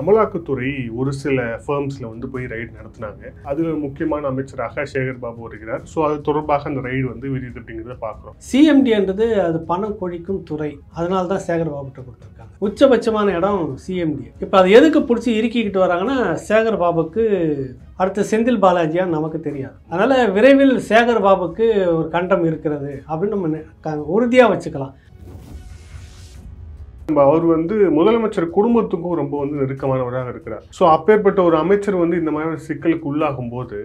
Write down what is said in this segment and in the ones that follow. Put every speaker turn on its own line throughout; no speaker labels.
அமலாக்கத்துறை ஒரு சில ஃபேர்ம்ஸில் வந்து போய் ரைடு நடத்தினாங்க அதில் முக்கியமான அமைச்சராக சேகர் பாபு வருகிறார் ஸோ அது தொடர்பாக அந்த ரைடு வந்து விரியுது அப்படிங்கிறத பார்க்குறோம்
சிஎம்டின்றது அது பணம் கொழிக்கும் துறை அதனால தான் சேகர் பாபுட்ட கொடுத்துருக்காங்க உச்சபட்சமான இடம் சிஎம்டி இப்போ அது எதுக்கு பிடிச்சி இறுக்கிக்கிட்டு வராங்கன்னா சேகர் பாபுக்கு அடுத்த செந்தில் பாலாஜியா நமக்கு தெரியாது அதனால் விரைவில் சேகர் பாபுக்கு ஒரு கண்டம் இருக்கிறது அப்படின்னு நம்ம உறுதியாக வச்சுக்கலாம்
அவர் வந்து முதலமைச்சர் குடும்பத்துக்கும் ரொம்ப வந்து நெருக்கமானவராக இருக்கிறார்
ஸோ அப்பேற்பட்ட
ஒரு அமைச்சர் வந்து இந்த மாதிரி சிக்கலுக்கு உள்ளாகும் போது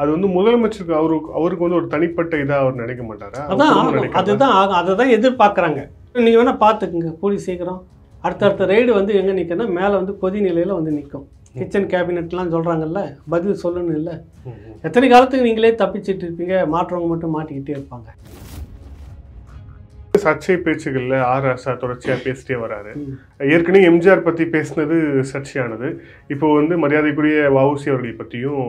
அது வந்து முதலமைச்சருக்கு அவருக்கு அவருக்கு வந்து ஒரு
தனிப்பட்ட இதாக அவர் நினைக்க மாட்டாரா அதான் அதுதான் அதை தான் எதிர்பார்க்குறாங்க நீங்கள் வேணால் பார்த்துக்குங்க போலீஸ் சீக்கிரம் அடுத்தடுத்த ரெய்டு வந்து எங்கே நிற்கன்னா மேலே வந்து கொதிநிலையில் வந்து நிற்கும் கிச்சன் கேபினெட்லாம் சொல்கிறாங்கல்ல பதில் சொல்லணும் இல்லை எத்தனை காலத்துக்கு நீங்களே தப்பிச்சிட்டு இருப்பீங்க மாற்றவங்க மட்டும் மாட்டிக்கிட்டே இருப்பாங்க
சர்ச்சை பேச்சுகளில் ஆர் ராசா தொடர்ச்சியாக பேசிட்டே வராரு ஏற்கனவே எம்ஜிஆர் பற்றி பேசினது சர்ச்சையானது இப்போ வந்து மரியாதைக்குரிய வவுசி அவர்களை பற்றியும்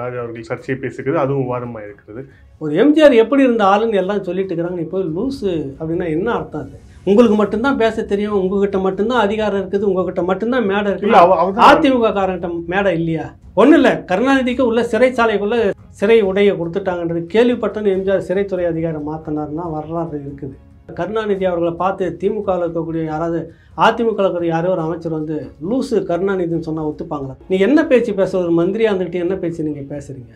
ராஜா அவர்கள் சர்ச்சை பேசுகிறது அதுவும் வாரமாக இருக்கிறது ஒரு
எம்ஜிஆர் எப்படி இருந்த ஆளுன்னு எல்லாம் சொல்லிட்டு இருக்கிறாங்க இப்போ லூஸு அப்படின்னா என்ன அர்த்தம் அது உங்களுக்கு மட்டும்தான் பேச தெரியும் உங்ககிட்ட மட்டும்தான் அதிகாரம் இருக்குது உங்ககிட்ட மட்டும்தான் மேடை இருக்கு அதிமுக காரங்கிட்ட மேடை இல்லையா ஒன்றும் இல்லை கருணாநிதிக்கு உள்ள சிறைச்சாலைக்குள்ள சிறை உடையை கொடுத்துட்டாங்கன்றது கேள்விப்பட்டன்னு எம்ஜிஆர் சிறைத்துறை அதிகாரம் மாற்றினார்னா வரலாறு இருக்குது கருணாநிதி அவர்களை பார்த்து திமுகவில் இருக்கக்கூடிய யாராவது அதிமுக இருக்கிற யாரோ ஒரு அமைச்சர் வந்து லூசு கருணாநிதினு சொன்னால் ஒத்துப்பாங்களா நீங்கள் என்ன பேச்சு பேச ஒரு மந்திரியாக இருந்துகிட்டு என்ன பேச்சு நீங்கள் பேசுகிறீங்க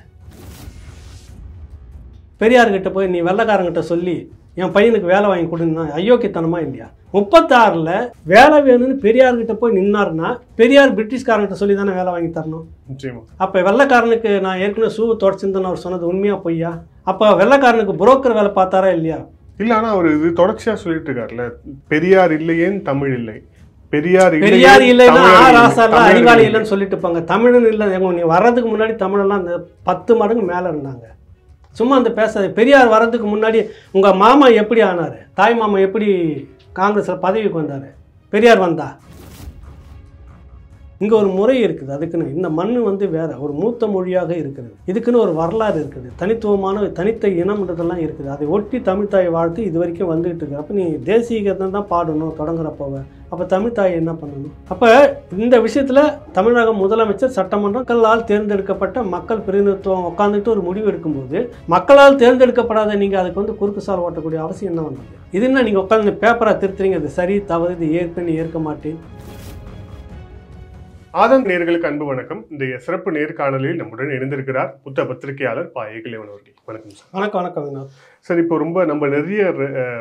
பெரியார்கிட்ட போய் நீ வெள்ளக்காரங்கிட்ட சொல்லி என் பையனுக்கு வேலை வாங்கி கொடுன்னா அயோக்கியத்தனமாக இல்லையா முப்பத்தாறில் வேலை வேணும்னு பெரியார்கிட்ட போய் நின்னார்னா பெரியார் பிரிட்டிஷ்காரங்கிட்ட சொல்லி தானே வேலை வாங்கி
தரணும்
அப்போ வெள்ளக்காரனுக்கு நான் ஏற்கனவே சூ தொடச்சிருந்தேன்னு அவர் சொன்னது உண்மையாக பொய்யா அப்போ வெள்ளக்காரனுக்கு புரோக்கர் வேலை பார்த்தாரா இல்லையா இல்ல ஆனா அவர் இது தொடர்ச்சியா சொல்லிட்டு இருக்காருல்ல
பெரியார் இல்லையேன் தமிழ் இல்லை பெரியார் பெரியார் இல்லைன்னா ராசாலாம் அறிவாளி
இல்லைன்னு சொல்லிட்டு இருப்பாங்க தமிழன் இல்லை நீ வர்றதுக்கு முன்னாடி தமிழெல்லாம் அந்த பத்து மடங்கு மேல இருந்தாங்க சும்மா அந்த பேச பெரியார் வர்றதுக்கு முன்னாடி உங்க மாமா எப்படி ஆனாரு தாய் மாமா எப்படி காங்கிரஸ்ல பதவிக்கு வந்தாரு பெரியார் வந்தா இங்கே ஒரு முறை இருக்குது அதுக்குன்னு இந்த மண் வந்து வேறு ஒரு மூத்த மொழியாக இருக்கிறது இதுக்குன்னு ஒரு வரலாறு இருக்குது தனித்துவமான தனித்த இனம்ன்றதெல்லாம் இருக்குது அதை ஒட்டி தமிழ்தாய் வாழ்த்து இது வரைக்கும் வந்துகிட்டு இருக்கு அப்போ நீ தேசியத்தை தான் பாடணும் தொடங்குறப்போ அப்போ தாய் என்ன பண்ணணும் அப்போ இந்த விஷயத்தில் தமிழக முதலமைச்சர் சட்டமன்றம் மக்களால் தேர்ந்தெடுக்கப்பட்ட மக்கள் பிரதிநிதித்துவம் உட்காந்துட்டு ஒரு முடிவு எடுக்கும்போது மக்களால் தேர்ந்தெடுக்கப்படாத நீங்கள் அதுக்கு வந்து குறுக்கு சால் ஓட்டக்கூடிய அவசியம் என்ன வந்தது இது என்ன நீங்கள் உட்காந்து பேப்பராக திருத்துறீங்க அது சரி தவறு இது ஏற்கனவே ஏற்க மாட்டேன்
ஆதங்க நேர்களுக்கு அன்பு வணக்கம் இந்த சிறப்பு நேர்காணலில் நம்முடன் இணைந்திருக்கிறார் புத்த பத்திரிகையாளர் பா ஏகலேவன் அவர்கள் வணக்கம் சார் வணக்கம் வணக்கம் சார் இப்போ ரொம்ப நம்ம நிறைய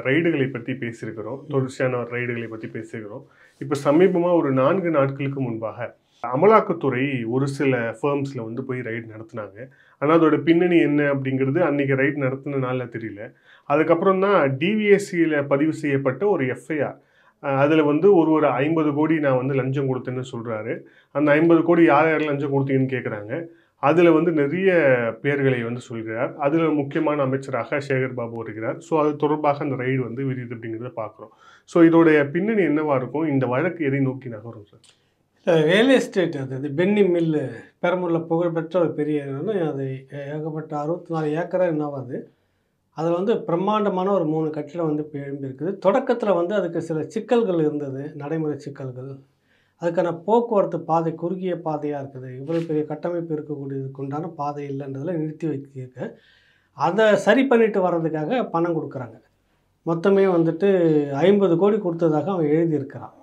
ரைடுகளை பற்றி பேசியிருக்கிறோம் தொடர்ச்சியான ரைடுகளை பற்றி பேசியிருக்கிறோம் இப்போ சமீபமாக ஒரு நான்கு நாட்களுக்கு முன்பாக அமலாக்கத்துறை ஒரு சில ஃபேர்ம்ஸில் வந்து போய் ரைடு நடத்தினாங்க ஆனால் அதோட பின்னணி என்ன அப்படிங்கிறது அன்றைக்கி ரைடு நடத்தினனால தெரியல அதுக்கப்புறம் தான் டிவிஎஸ்சியில் பதிவு செய்யப்பட்ட ஒரு எஃப்ஐஆர் அதில் வந்து ஒரு ஒரு ஐம்பது கோடி நான் வந்து லஞ்சம் கொடுத்தேன்னு சொல்கிறாரு அந்த ஐம்பது கோடி யார் யார் லஞ்சம் கொடுத்தீங்கன்னு கேட்குறாங்க அதில் வந்து நிறைய பேர்களை வந்து சொல்கிறார் அதில் முக்கியமான அமைச்சராக சேகர் பாபு வருகிறார் ஸோ அது தொடர்பாக அந்த ரைடு வந்து விரியுது அப்படிங்கிறத பார்க்குறோம் ஸோ இதோடைய பின்னணி என்னவாக இருக்கும் இந்த வழக்கு எதை நோக்கி நகரும் சார் இல்லை ரியல் எஸ்டேட் அது அது பென்னி மில்லு
பெரம்பூரில் புகழ்பெற்ற ஒரு பெரிய அது ஏகப்பட்ட அறுபத்தி நாலு ஏக்கராக என்னவாது அதில் வந்து பிரம்மாண்டமான ஒரு மூணு கட்டிடம் வந்து இப்போ எழும்பியிருக்குது தொடக்கத்தில் வந்து அதுக்கு சில சிக்கல்கள் இருந்தது நடைமுறை சிக்கல்கள் அதுக்கான போக்குவரத்து பாதை குறுகிய பாதையாக இருக்குது இவ்வளோ பெரிய கட்டமைப்பு இருக்கக்கூடியதுக்கு உண்டான பாதை இல்லைன்றதில் நிறுத்தி வைக்கிருக்கு அதை சரி பண்ணிட்டு வர்றதுக்காக பணம் கொடுக்குறாங்க மொத்தமே வந்துட்டு ஐம்பது கோடி கொடுத்ததாக அவன் எழுதியிருக்கிறான்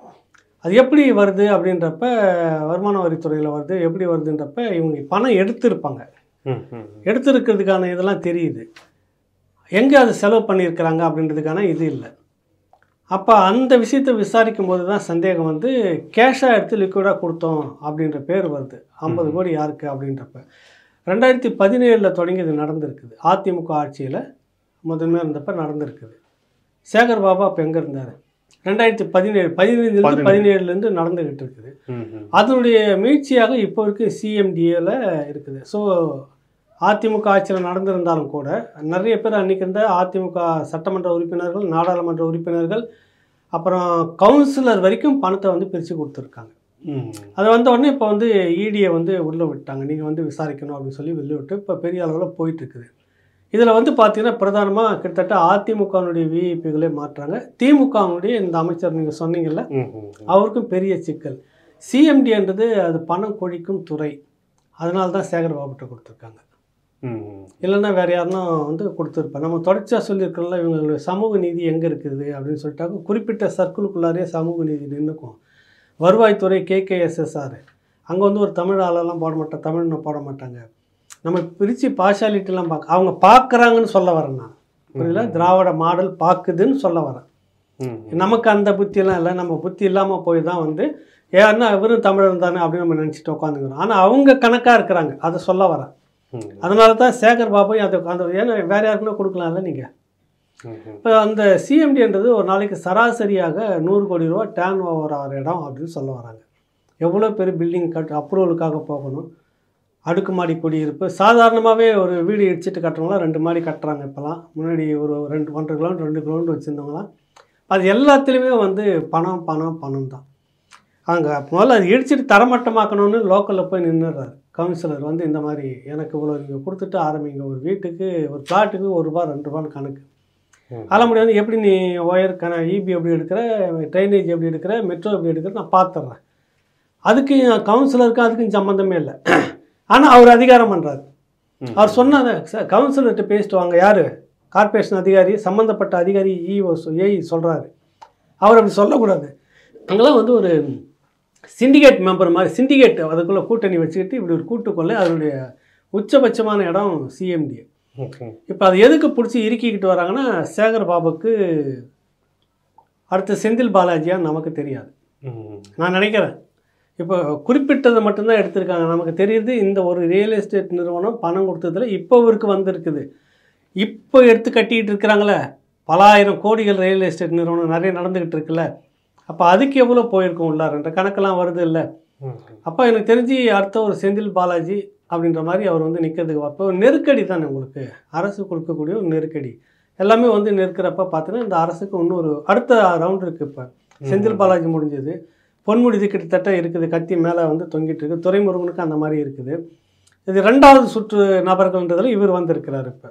அது எப்படி வருது அப்படின்றப்ப வருமான வரித்துறையில் வருது எப்படி வருதுன்றப்ப இவங்க பணம் எடுத்திருப்பாங்க எடுத்திருக்கிறதுக்கான இதெல்லாம் தெரியுது எங்கே அது செலவு பண்ணியிருக்கிறாங்க அப்படின்றதுக்கான இது இல்லை அப்போ அந்த விஷயத்தை விசாரிக்கும் போது தான் சந்தேகம் வந்து கேஷாக எடுத்து லிக்விடாக கொடுத்தோம் அப்படின்ற பேர் வருது ஐம்பது கோடி யாருக்கு அப்படின்றப்ப ரெண்டாயிரத்தி பதினேழில் தொடங்கி இது நடந்திருக்குது அதிமுக ஆட்சியில் முதன்மையாக இருந்தப்ப நடந்திருக்குது சேகர் பாபா அப்போ எங்கே இருந்தார் ரெண்டாயிரத்தி பதினேழு பதினைந்துலேருந்து பதினேழுலேருந்து நடந்துக்கிட்டு இருக்குது அதனுடைய மீழ்ச்சியாக இப்போ வரைக்கும் சிஎம்டிஏவில் இருக்குது ஸோ அதிமுக ஆட்சியில் நடந்திருந்தாலும் கூட நிறைய பேர் அன்றைக்கி இருந்த அதிமுக சட்டமன்ற உறுப்பினர்கள் நாடாளுமன்ற உறுப்பினர்கள் அப்புறம் கவுன்சிலர் வரைக்கும் பணத்தை வந்து பிரித்து கொடுத்துருக்காங்க அது வந்த உடனே இப்போ வந்து இடியை e வந்து உள்ளே விட்டாங்க நீங்கள் வந்து விசாரிக்கணும் அப்படின்னு சொல்லி வெளியே விட்டு இப்போ பெரிய அளவில் போயிட்டுருக்குது இதில் வந்து பார்த்தீங்கன்னா பிரதானமாக கிட்டத்தட்ட அதிமுகனுடைய விஇபிகளே மாற்றுறாங்க திமுகனுடைய இந்த அமைச்சர் நீங்கள் சொன்னீங்கல்ல அவருக்கும் பெரிய சிக்கல் சிஎம்டின்றது அது பணம் கொழிக்கும் துறை அதனால தான் சேகர் பாபுட்ட கொடுத்துருக்காங்க இல்லைன்னா வேறு யாருன்னா வந்து கொடுத்துருப்பேன் நம்ம தொடர்ச்சியாக சொல்லியிருக்கோம்ல இவங்களுடைய சமூக நீதி எங்கே இருக்குது அப்படின்னு சொல்லிட்டாக்க குறிப்பிட்ட சர்க்கிளுக்குள்ளாரே சமூக நீதி நின்றுக்கும் வருவாய்த்துறை கேகேஎஸ்எஸ்ஆர் அங்கே வந்து ஒரு தமிழ் ஆளெல்லாம் போட மாட்டாங்க தமிழ்னு போட மாட்டாங்க நம்ம பிரித்து பாஷாலிட்டிலாம் பார்க்க அவங்க பார்க்குறாங்கன்னு சொல்ல வரேன் நான் புரியல திராவிட மாடல் பார்க்குதுன்னு சொல்ல வரேன் நமக்கு அந்த புத்தியெல்லாம் இல்லை நம்ம புத்தி இல்லாமல் போய் தான் வந்து ஏன்னா இவரும் தமிழன் தானே அப்படின்னு நம்ம நினச்சிட்டு உட்காந்துக்கிறோம் ஆனால் அவங்க கணக்காக இருக்கிறாங்க அதை சொல்ல வரேன் அதனால தான் சேகர் பாபையும் அந்த அந்த ஏன்னா வேறு யாருக்குமே கொடுக்கலாம்ல நீங்கள் இப்போ அந்த சிஎம்டின்றது ஒரு நாளைக்கு சராசரியாக நூறு கோடி ரூபா டேன் ஓவர் ஆகிற இடம் அப்படின்னு சொல்ல வராங்க எவ்வளோ பேர் பில்டிங் கட் அப்ரூவலுக்காக போகணும் அடுக்குமாடி குடியிருப்பு சாதாரணமாகவே ஒரு வீடு இடிச்சிட்டு கட்டுறவங்களாம் ரெண்டு மாடி கட்டுறாங்க இப்போலாம் முன்னாடி ஒரு ரெண்டு ஒன்றரை கிலோமீட்டர் ரெண்டு கிலோமீட்டர் வச்சுருந்தவங்களாம் அது எல்லாத்துலேயுமே வந்து பணம் பணம் பணம் தான் அங்கே முதல்ல அது இடிச்சிட்டு தரமட்டமாக்கணும்னு லோக்கலில் போய் நின்றுடுறாரு கவுன்சிலர் வந்து இந்த மாதிரி எனக்கு இவ்வளோ நீங்கள் கொடுத்துட்டு ஆரம்பிங்க ஒரு வீட்டுக்கு ஒரு பிளாட்டுக்கு ஒரு ரூபா ரெண்டு ரூபான்னு கணக்கு ஆலமுடி வந்து எப்படி நீ ஒயர் கண இபி எப்படி எடுக்கிற ட்ரைனேஜ் எப்படி எடுக்கிற மெட்ரோ எப்படி எடுக்கிற நான் பார்த்துட்றேன் அதுக்கு கவுன்சிலருக்கும் அதுக்கும் சம்மந்தமே இல்லை ஆனால் அவர் அதிகாரம் பண்ணுறாரு அவர் சொன்னாங்க கவுன்சிலர்கிட்ட பேசிட்டு வாங்க யார் கார்பரேஷன் அதிகாரி சம்மந்தப்பட்ட அதிகாரி இஓ e ஏஇ e சொல்கிறாரு அவர் அப்படி சொல்லக்கூடாது அங்கெல்லாம் வந்து ஒரு சிண்டிகேட் மெம்பர் மாதிரி சிண்டிகேட் அதுக்குள்ளே கூட்டணி வச்சுக்கிட்டு இப்படி ஒரு கூட்டுக்கொள்ள அதனுடைய உச்சபட்சமான இடம் சிஎம்டி இப்போ அது எதுக்கு பிடிச்சி இறுக்கிக்கிட்டு வராங்கன்னா சேகர் பாபுக்கு அடுத்த செந்தில் பாலாஜியாக நமக்கு தெரியாது நான் நினைக்கிறேன் இப்போ குறிப்பிட்டதை மட்டும்தான் எடுத்திருக்காங்க நமக்கு தெரியுது இந்த ஒரு ரியல் எஸ்டேட் நிறுவனம் பணம் கொடுத்ததில் இப்போ இவருக்கு வந்திருக்குது இப்போ எடுத்து கட்டிக்கிட்டு இருக்கிறாங்களே பல ஆயிரம் கோடிகள் ரியல் எஸ்டேட் நிறுவனம் நிறைய நடந்துக்கிட்டு இருக்குல்ல அப்போ அதுக்கு எவ்வளோ போயிருக்கும் உள்ளாரன்ற கணக்கெல்லாம் வருது இல்லை அப்போ எனக்கு தெரிஞ்சு அடுத்த ஒரு செந்தில் பாலாஜி அப்படின்ற மாதிரி அவர் வந்து நிற்கிறதுக்கு அப்போ நெருக்கடி தானே உங்களுக்கு அரசு கொடுக்கக்கூடிய ஒரு நெருக்கடி எல்லாமே வந்து நிற்கிறப்ப பார்த்தீங்கன்னா இந்த அரசுக்கு இன்னொரு அடுத்த ரவுண்ட் இருக்குது இப்போ செந்தில் பாலாஜி முடிஞ்சது பொன்முடிது கிட்டத்தட்ட இருக்குது கத்தி மேலே வந்து தொங்கிட்டு இருக்கு துறைமுருகனுக்கு அந்த மாதிரி இருக்குது இது ரெண்டாவது சுற்று நபர்கள்ன்றதில் இவர் வந்திருக்கிறார் இப்போ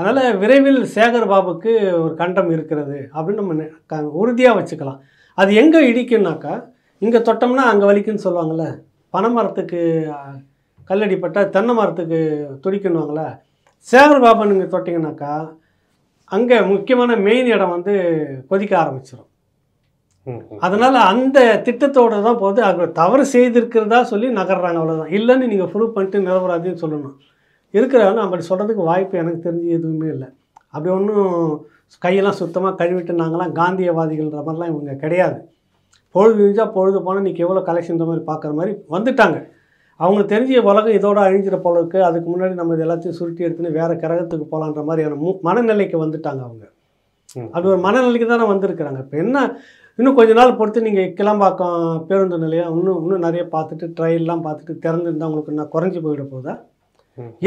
அதனால் விரைவில் சேகர் பாபுக்கு ஒரு கண்டம் இருக்கிறது அப்படின்னு நம்ம உறுதியாக வச்சுக்கலாம் அது எங்கே இடிக்குன்னாக்கா இங்கே தொட்டோம்னா அங்கே வலிக்குன்னு சொல்லுவாங்கள்ல பனை மரத்துக்கு கல்லடிப்பட்டால் தென்னை மரத்துக்கு துடிக்கணுவாங்களே சேவர் பாபன் இங்கே தொட்டிங்கனாக்கா அங்கே முக்கியமான மெயின் இடம் வந்து கொதிக்க ஆரம்பிச்சிடும் அதனால் அந்த திட்டத்தோடு தான் போது அவர் தவறு செய்திருக்கிறதா சொல்லி நகர்றாங்க அவ்வளோதான் இல்லைன்னு நீங்கள் ப்ரூவ் பண்ணிட்டு நிலவராதுன்னு சொல்லணும் இருக்கிறவங்க அப்படி சொல்கிறதுக்கு வாய்ப்பு எனக்கு தெரிஞ்சு எதுவுமே இல்லை அப்படி ஒன்றும் கையெல்லாம் சுத்தமாக கழுவிட்டு நாங்களாம் காந்தியவாதிகள்ன்ற மாதிரிலாம் இவங்க கிடையாது பொழுது இழிஞ்சால் பொழுது போனால் இன்றைக்கி எவ்வளோ கலெக்ஷன் இந்த மாதிரி பார்க்குற மாதிரி வந்துட்டாங்க அவங்களுக்கு தெரிஞ்ச உலகம் இதோட அழிஞ்சிற போல இருக்குது அதுக்கு முன்னாடி நம்ம இது எல்லாத்தையும் சுருட்டி எடுத்துன்னு வேறு கிரகத்துக்கு போகலான்ற மாதிரியான மு மனநிலைக்கு வந்துட்டாங்க அவங்க அது ஒரு மனநிலைக்கு தானே வந்திருக்கிறாங்க இப்போ என்ன இன்னும் கொஞ்ச நாள் பொறுத்து நீங்கள் கிளம்பாக்கம் பேருந்து நிலையம் இன்னும் இன்னும் நிறைய பார்த்துட்டு ட்ரெயின்லாம் பார்த்துட்டு திறந்துருந்தால் உங்களுக்கு நான் குறைஞ்சி போயிட போதா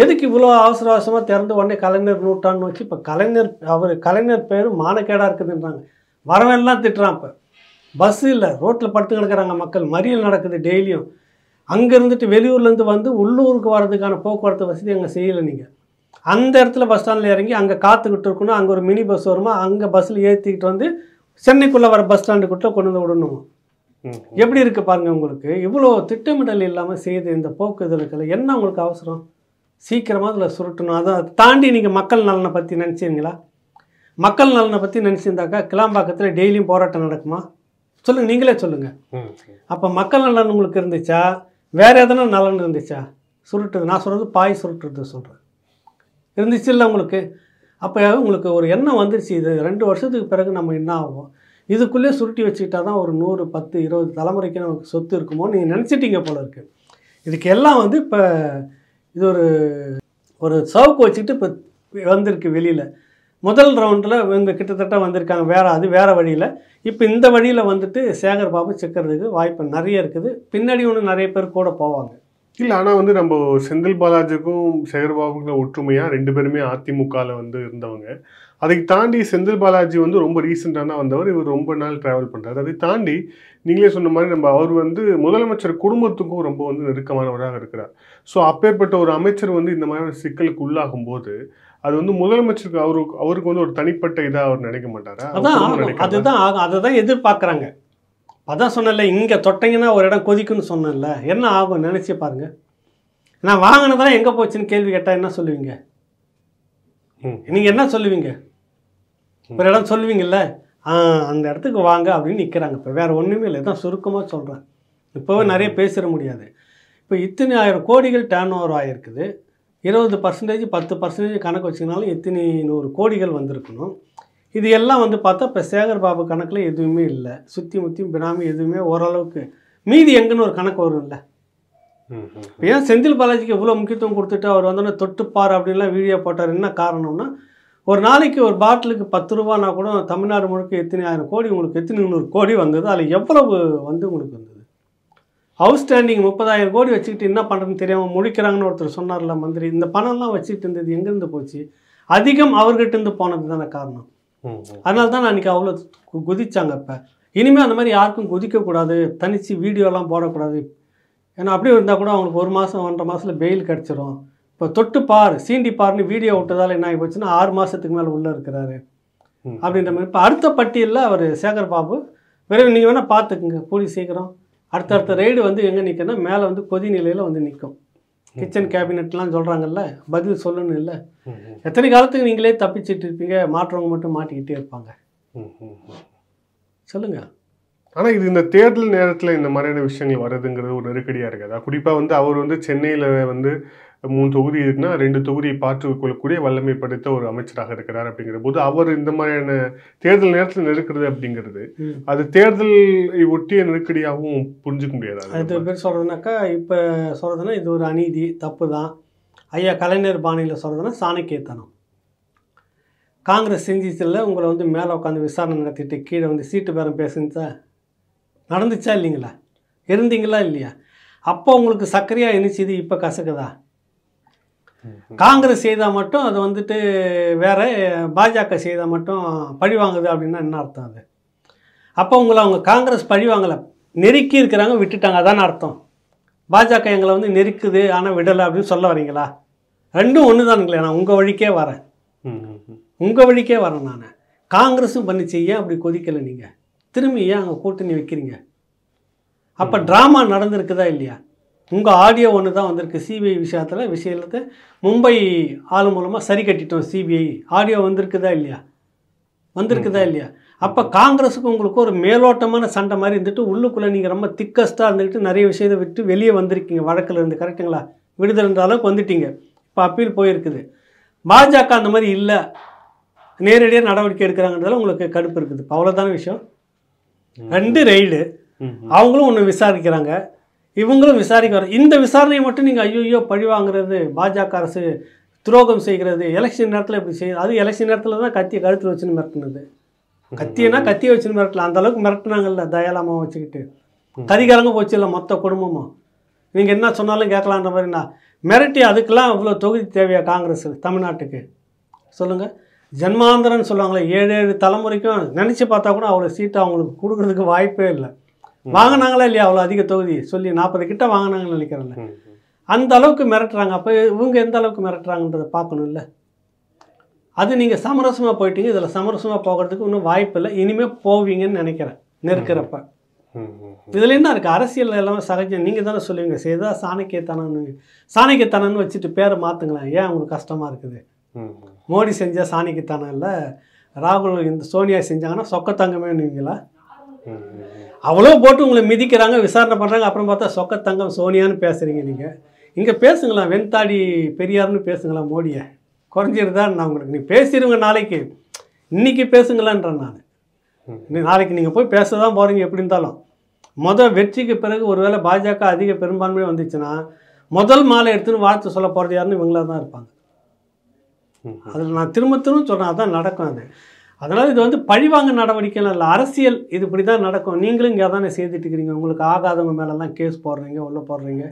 எதுக்கு இவ்வளோ அவசர அவசரமாக திறந்து உடனே கலைஞர் நூட்டான்னு வச்சு இப்போ கலைஞர் அவர் கலைஞர் பேர் மானக்கேடாக இருக்குதுன்றாங்க வரவெல்லாம் திட்டுறான் இப்போ பஸ்ஸு இல்லை ரோட்டில் படுத்து கிடக்கிறாங்க மக்கள் மறியல் நடக்குது டெய்லியும் அங்கே இருந்துட்டு வெளியூர்லேருந்து வந்து உள்ளூருக்கு வர்றதுக்கான போக்குவரத்து வசதி அங்கே செய்யலை நீங்கள் அந்த இடத்துல பஸ் ஸ்டாண்டில் இறங்கி அங்கே காத்துக்கிட்டு இருக்கணும் அங்கே ஒரு மினி பஸ் வருமா அங்கே பஸ்ஸில் ஏற்றிக்கிட்டு வந்து சென்னைக்குள்ளே வர பஸ் ஸ்டாண்டுக்கிட்ட கொண்டு வந்து விடணும் எப்படி இருக்குது பாருங்கள் உங்களுக்கு இவ்வளோ திட்டமிடல் இல்லாமல் செய்யுது இந்த போக்குதலுக்கெல்லாம் என்ன உங்களுக்கு அவசரம் சீக்கிரமாக அதில் சுருட்டணும் அதை தாண்டி நீங்கள் மக்கள் நலனை பற்றி நினச்சிங்களா மக்கள் நலனை பற்றி நினச்சிருந்தாக்கா கிளாம்பாக்கத்தில் டெய்லியும் போராட்டம் நடக்குமா சொல்லுங்கள் நீங்களே சொல்லுங்கள் அப்போ மக்கள் நலன் உங்களுக்கு இருந்துச்சா வேறு எதனா நலன் இருந்துச்சா சுருட்டுது நான் சொல்கிறது பாய் சுருட்டுறது சொல்கிறேன் இருந்துச்சு இல்லை உங்களுக்கு அப்போ உங்களுக்கு ஒரு எண்ணம் வந்துருச்சு இது ரெண்டு வருஷத்துக்கு பிறகு நம்ம என்ன ஆகும் இதுக்குள்ளே சுருட்டி வச்சுக்கிட்டா தான் ஒரு நூறு பத்து இருபது தலைமுறைக்கு நமக்கு சொத்து இருக்குமோ நீங்கள் நினச்சிட்டீங்க போல இருக்குது இதுக்கு எல்லாம் வந்து இப்போ இது ஒரு ஒரு சவுக்கு வச்சுக்கிட்டு இப்போ வந்திருக்கு வெளியில் முதல் ரவுண்டில் இவங்க கிட்டத்தட்ட வந்திருக்காங்க வேறு அது வேறு வழியில் இப்போ இந்த வழியில் வந்துட்டு சேகர் பாபு சிக்கிறதுக்கு வாய்ப்பு நிறைய இருக்குது பின்னாடி ஒன்று நிறைய பேர் கூட போவாங்க
இல்லை ஆனால் வந்து நம்ம செந்தில் பாலாஜிக்கும் சேகர் ஒற்றுமையாக ரெண்டு பேருமே அதிமுகவில் வந்து இருந்தவங்க அதை தாண்டி செந்தில் பாலாஜி வந்து ரொம்ப ரீசெண்டாக வந்தவர் இவர் ரொம்ப நாள் ட்ராவல் பண்ணுறாரு அதை தாண்டி நீங்களே சொன்ன மாதிரி நம்ம அவர் வந்து முதலமைச்சர் குடும்பத்துக்கும் ரொம்ப வந்து நெருக்கமானவராக இருக்கிறார் ஸோ அப்பேற்பட்ட ஒரு அமைச்சர் வந்து இந்த மாதிரி சிக்கலுக்கு உள்ளாகும் போது அது வந்து முதலமைச்சருக்கு
அவருக்கு அவருக்கு வந்து ஒரு தனிப்பட்ட இதாக அவர் நினைக்க மாட்டாரா அதான் அதுதான் அதை தான் எதிர்பார்க்குறாங்க அதான் சொன்னல இங்கே தொட்டீங்கன்னா ஒரு இடம் கொதிக்குன்னு சொன்னல என்ன ஆகும் நினச்சி பாருங்க நான் வாங்கினதெல்லாம் எங்கே போச்சுன்னு கேள்வி கேட்டால் என்ன சொல்லுவீங்க நீங்கள் என்ன சொல்லுவீங்க ஒரு இடம் சொல்லுவீங்கல்ல அந்த இடத்துக்கு வாங்க அப்படின்னு நிற்கிறாங்க இப்போ வேறு ஒன்றுமே இல்லை தான் சுருக்கமாக சொல்கிறேன் இப்போவே நிறைய பேசிட முடியாது இப்போ இத்தனை ஆயிரம் கோடிகள் டேர்ன் ஓவர் ஆகிருக்குது இருபது பர்சன்டேஜ் பத்து பர்சன்டேஜ் கணக்கு வச்சுக்கினாலும் இத்தனை நூறு கோடிகள் வந்திருக்கணும் இது எல்லாம் வந்து பார்த்தா இப்போ சேகர் பாபு கணக்கில் எதுவுமே இல்லை சுற்றி முற்றியும் பினாமி எதுவுமே ஓரளவுக்கு மீதி எங்கன்னு ஒரு கணக்கு இல்லை ஏன் செந்தில் பாலாஜிக்கு இவ்வளோ முக்கியத்துவம் கொடுத்துட்டு அவர் வந்தோடனே தொட்டுப்பார் அப்படின்லாம் வீடியோ போட்டார் என்ன காரணம்னா ஒரு நாளைக்கு ஒரு பாட்டிலுக்கு பத்து ரூபானா கூட தமிழ்நாடு முழுக்க எத்தனை ஆயிரம் கோடி உங்களுக்கு எத்தனை நூறு கோடி வந்தது அதில் எவ்வளவு வந்து உங்களுக்கு வந்தது அவுட்ஸ்டாண்டிங் முப்பதாயிரம் கோடி வச்சுக்கிட்டு என்ன பண்ணுறதுன்னு தெரியாமல் முடிக்கிறாங்கன்னு ஒருத்தர் சொன்னார்ல மந்திரி இந்த பணம்லாம் வச்சுக்கிட்டு இருந்தது எங்கேருந்து போச்சு அதிகம் அவர்கிட்ட இருந்து போனது தானே காரணம் அதனால தான் நான் அன்றைக்கி அவ்வளோ குதிச்சாங்க இப்போ இனிமேல் அந்த மாதிரி யாருக்கும் குதிக்கக்கூடாது தனித்து வீடியோலாம் போடக்கூடாது ஏன்னா அப்படியே இருந்தால் கூட அவங்களுக்கு ஒரு மாதம் ஒன்றரை மாதத்தில் பெயில் கிடச்சிரும் இப்போ தொட்டு பார் சீண்டி பார்னு வீடியோ விட்டதால் என்ன ஆகி போச்சுன்னா ஆறு மாதத்துக்கு மேலே உள்ளே இருக்கிறாரு அப்படின்ற மாதிரி இப்போ அடுத்த பட்டியலில் அவர் சேகர் பாபு விரைவில் நீங்கள் வேணால் பார்த்துக்குங்க கூடி சீக்கிரம் அடுத்தடுத்த ரெய்டு வந்து எங்கே நிற்கன்னா மேலே வந்து கொதி நிலையில் வந்து நிற்கும் கிச்சன் கேபினெட்லாம் சொல்கிறாங்கல்ல பதில் சொல்லணும் இல்லை எத்தனை காலத்துக்கு நீங்களே தப்பிச்சுட்டு இருப்பீங்க மாற்றவங்க மட்டும் மாட்டிக்கிட்டே இருப்பாங்க சொல்லுங்கள்
ஆனால் இது இந்த தேர்தல் நேரத்தில் இந்த மாதிரியான விஷயங்கள் வருதுங்கிறது ஒரு நெருக்கடியாக இருக்குது குறிப்பாக வந்து அவர் வந்து சென்னையில் வந்து மூணு தொகுதி இருக்குன்னா ரெண்டு தொகுதியை கொள்ளக்கூடிய வல்லமை படைத்த ஒரு அமைச்சராக இருக்கிறார் அப்படிங்கிற போது அவர் இந்த மாதிரியான தேர்தல் நேரத்தில் நெருக்கிறது அப்படிங்கிறது அது
தேர்தலை ஒட்டிய நெருக்கடியாகவும் புரிஞ்சுக்க முடியாது அது பேர் சொல்கிறதுனாக்கா இப்போ சொல்கிறதுனா இது ஒரு அநீதி தப்பு தான் ஐயா கலைஞர் பாணியில் சொல்கிறதுனா சாணக்கியத்தனம் காங்கிரஸ் செஞ்சிச்சில் உங்களை வந்து மேலே உட்காந்து விசாரணை நடத்திட்டு கீழே வந்து சீட்டு பேரம் பேசுனுச்சா நடந்துச்சா இல்லைங்களா இருந்தீங்களா இல்லையா அப்போ உங்களுக்கு சர்க்கரையாக இனிச்சிது இப்போ கசக்குதா காங்கிரஸ் செய்தால் மட்டும் அது வந்துட்டு வேற பாஜக செய்தால் மட்டும் பழி வாங்குது அப்படின்னா என்ன அர்த்தம் அது அப்போ உங்களை அவங்க காங்கிரஸ் பழி வாங்கலை நெருக்கி இருக்கிறாங்க விட்டுட்டாங்க அதான் அர்த்தம் பாஜக எங்களை வந்து நெருக்குது ஆனால் விடலை அப்படின்னு சொல்ல வரீங்களா ரெண்டும் ஒன்று தானுங்களே நான் உங்கள் வழிக்கே வரேன் உங்கள் வழிக்கே வரேன் நான் காங்கிரஸும் பண்ணிச்சு ஏன் அப்படி கொதிக்கலை நீங்கள் திரும்பி ஏன் அங்கே கூட்டணி வைக்கிறீங்க அப்போ ட்ராமா நடந்திருக்குதா இல்லையா உங்கள் ஆடியோ ஒன்று தான் வந்திருக்கு சிபிஐ விஷயத்தில் விஷயத்தை மும்பை ஆள் மூலமாக சரி கட்டிட்டோம் சிபிஐ ஆடியோ வந்திருக்குதா இல்லையா வந்திருக்குதா இல்லையா அப்போ காங்கிரஸுக்கு உங்களுக்கு ஒரு மேலோட்டமான சண்டை மாதிரி இருந்துட்டு உள்ளுக்குள்ளே நீங்கள் ரொம்ப திக்கஸ்ட்டாக இருந்துக்கிட்டு நிறைய விஷயத்தை விட்டு வெளியே வந்திருக்கீங்க வழக்கில் இருந்து கரெக்டுங்களா விடுதல் இருந்த அளவுக்கு வந்துட்டீங்க இப்போ அப்பீல் போயிருக்குது பாஜக அந்த மாதிரி இல்லை நேரடியாக நடவடிக்கை எடுக்கிறாங்கன்றதால உங்களுக்கு கடுப்பு இருக்குது அவ்வளோதான விஷயம் ரெண்டு ரெய்டு அவங்களும் ஒன்று விசாரிக்கிறாங்க இவங்களும் விசாரிக்க வர இந்த விசாரணையை மட்டும் நீங்கள் ஐயோயோ பழி வாங்குறது பாஜக அரசு துரோகம் செய்கிறது எலெக்ஷன் நேரத்தில் இப்படி செய்ய அது எலெக்ஷன் நேரத்தில் தான் கத்தியை கழுத்தில் வச்சுன்னு மிரட்டினது கத்தியனா கத்தியை வச்சுன்னு மிரட்டல அந்த அளவுக்கு மிரட்டினாங்கல்ல தயாலாமாக வச்சுக்கிட்டு கதிகாரங்க போச்சு இல்லை மொத்த குடும்பமும் நீங்கள் என்ன சொன்னாலும் கேட்கலான்ற மாதிரிண்ணா மிரட்டி அதுக்கெல்லாம் இவ்வளோ தொகுதி தேவையா காங்கிரஸ் தமிழ்நாட்டுக்கு சொல்லுங்கள் ஜென்மாந்திரன்னு சொல்லுவாங்களே ஏழு ஏழு தலைமுறைக்கும் நினச்சி பார்த்தா கூட அவ்வளோ சீட்டு அவங்களுக்கு கொடுக்குறதுக்கு வாய்ப்பே இல்லை வாங்கினாங்களா இல்லையா அவ்வளோ அதிக தொகுதி சொல்லி நாற்பது கிட்ட வாங்கினாங்கன்னு நினைக்கிறேன்ல அந்த அளவுக்கு மிரட்டுறாங்க அப்போ இவங்க எந்த அளவுக்கு மிரட்டுறாங்கன்றதை பார்க்கணும்ல அது நீங்கள் சமரசமாக போயிட்டீங்க இதில் சமரசமாக போகிறதுக்கு இன்னும் வாய்ப்பு இல்லை இனிமேல் போவீங்கன்னு நினைக்கிறேன் நெருக்கிறப்ப இதில் என்ன இருக்குது அரசியல் எல்லாமே சகஜம் நீங்கள் தானே சொல்லுவீங்க சேதா சாணக்கியத்தனம்னு சாணக்கியத்தனம்னு வச்சுட்டு பேரை மாற்றுங்களேன் ஏன் அவங்களுக்கு கஷ்டமாக இருக்குது மோடி செஞ்சால் சாணக்கியத்தனம் இல்லை ராகுல் இந்த சோனியா செஞ்சாங்கன்னா சொக்கத்தங்கமே நீங்களா அவ்வளோ போட்டு உங்களை மிதிக்கிறாங்க விசாரணை பண்ணுறாங்க அப்புறம் பார்த்தா சொக்கத்தங்கம் சோனியான்னு பேசுகிறீங்க நீங்கள் இங்கே பேசுங்களேன் வெண்தாடி பெரியார்னு பேசுங்களேன் மோடியை குறைஞ்சிருந்தா நான் உங்களுக்கு நீ பேசிடுங்க நாளைக்கு இன்றைக்கி பேசுங்களான்றேன் நான் நாளைக்கு நீங்கள் போய் பேச தான் போகிறீங்க எப்படி இருந்தாலும் மொதல் வெற்றிக்கு பிறகு ஒருவேளை பாஜக அதிக பெரும்பான்மை வந்துச்சுன்னா முதல் மாலை எடுத்துன்னு வாழ்த்து சொல்ல போகிறது யாருன்னு இவங்களாக தான் இருப்பாங்க அதில் நான் திரும்ப திரும்ப சொன்னால் தான் நடக்கும் அது அதனால் இது வந்து பழிவாங்க நடவடிக்கைகள் இல்லை அரசியல் இது இப்படி தான் நடக்கும் நீங்களும் இங்கே தானே செய்துட்டு இருக்கிறீங்க உங்களுக்கு ஆகாதவங்க மேலெல்லாம் கேஸ் போடுறீங்க உள்ளே போடுறீங்க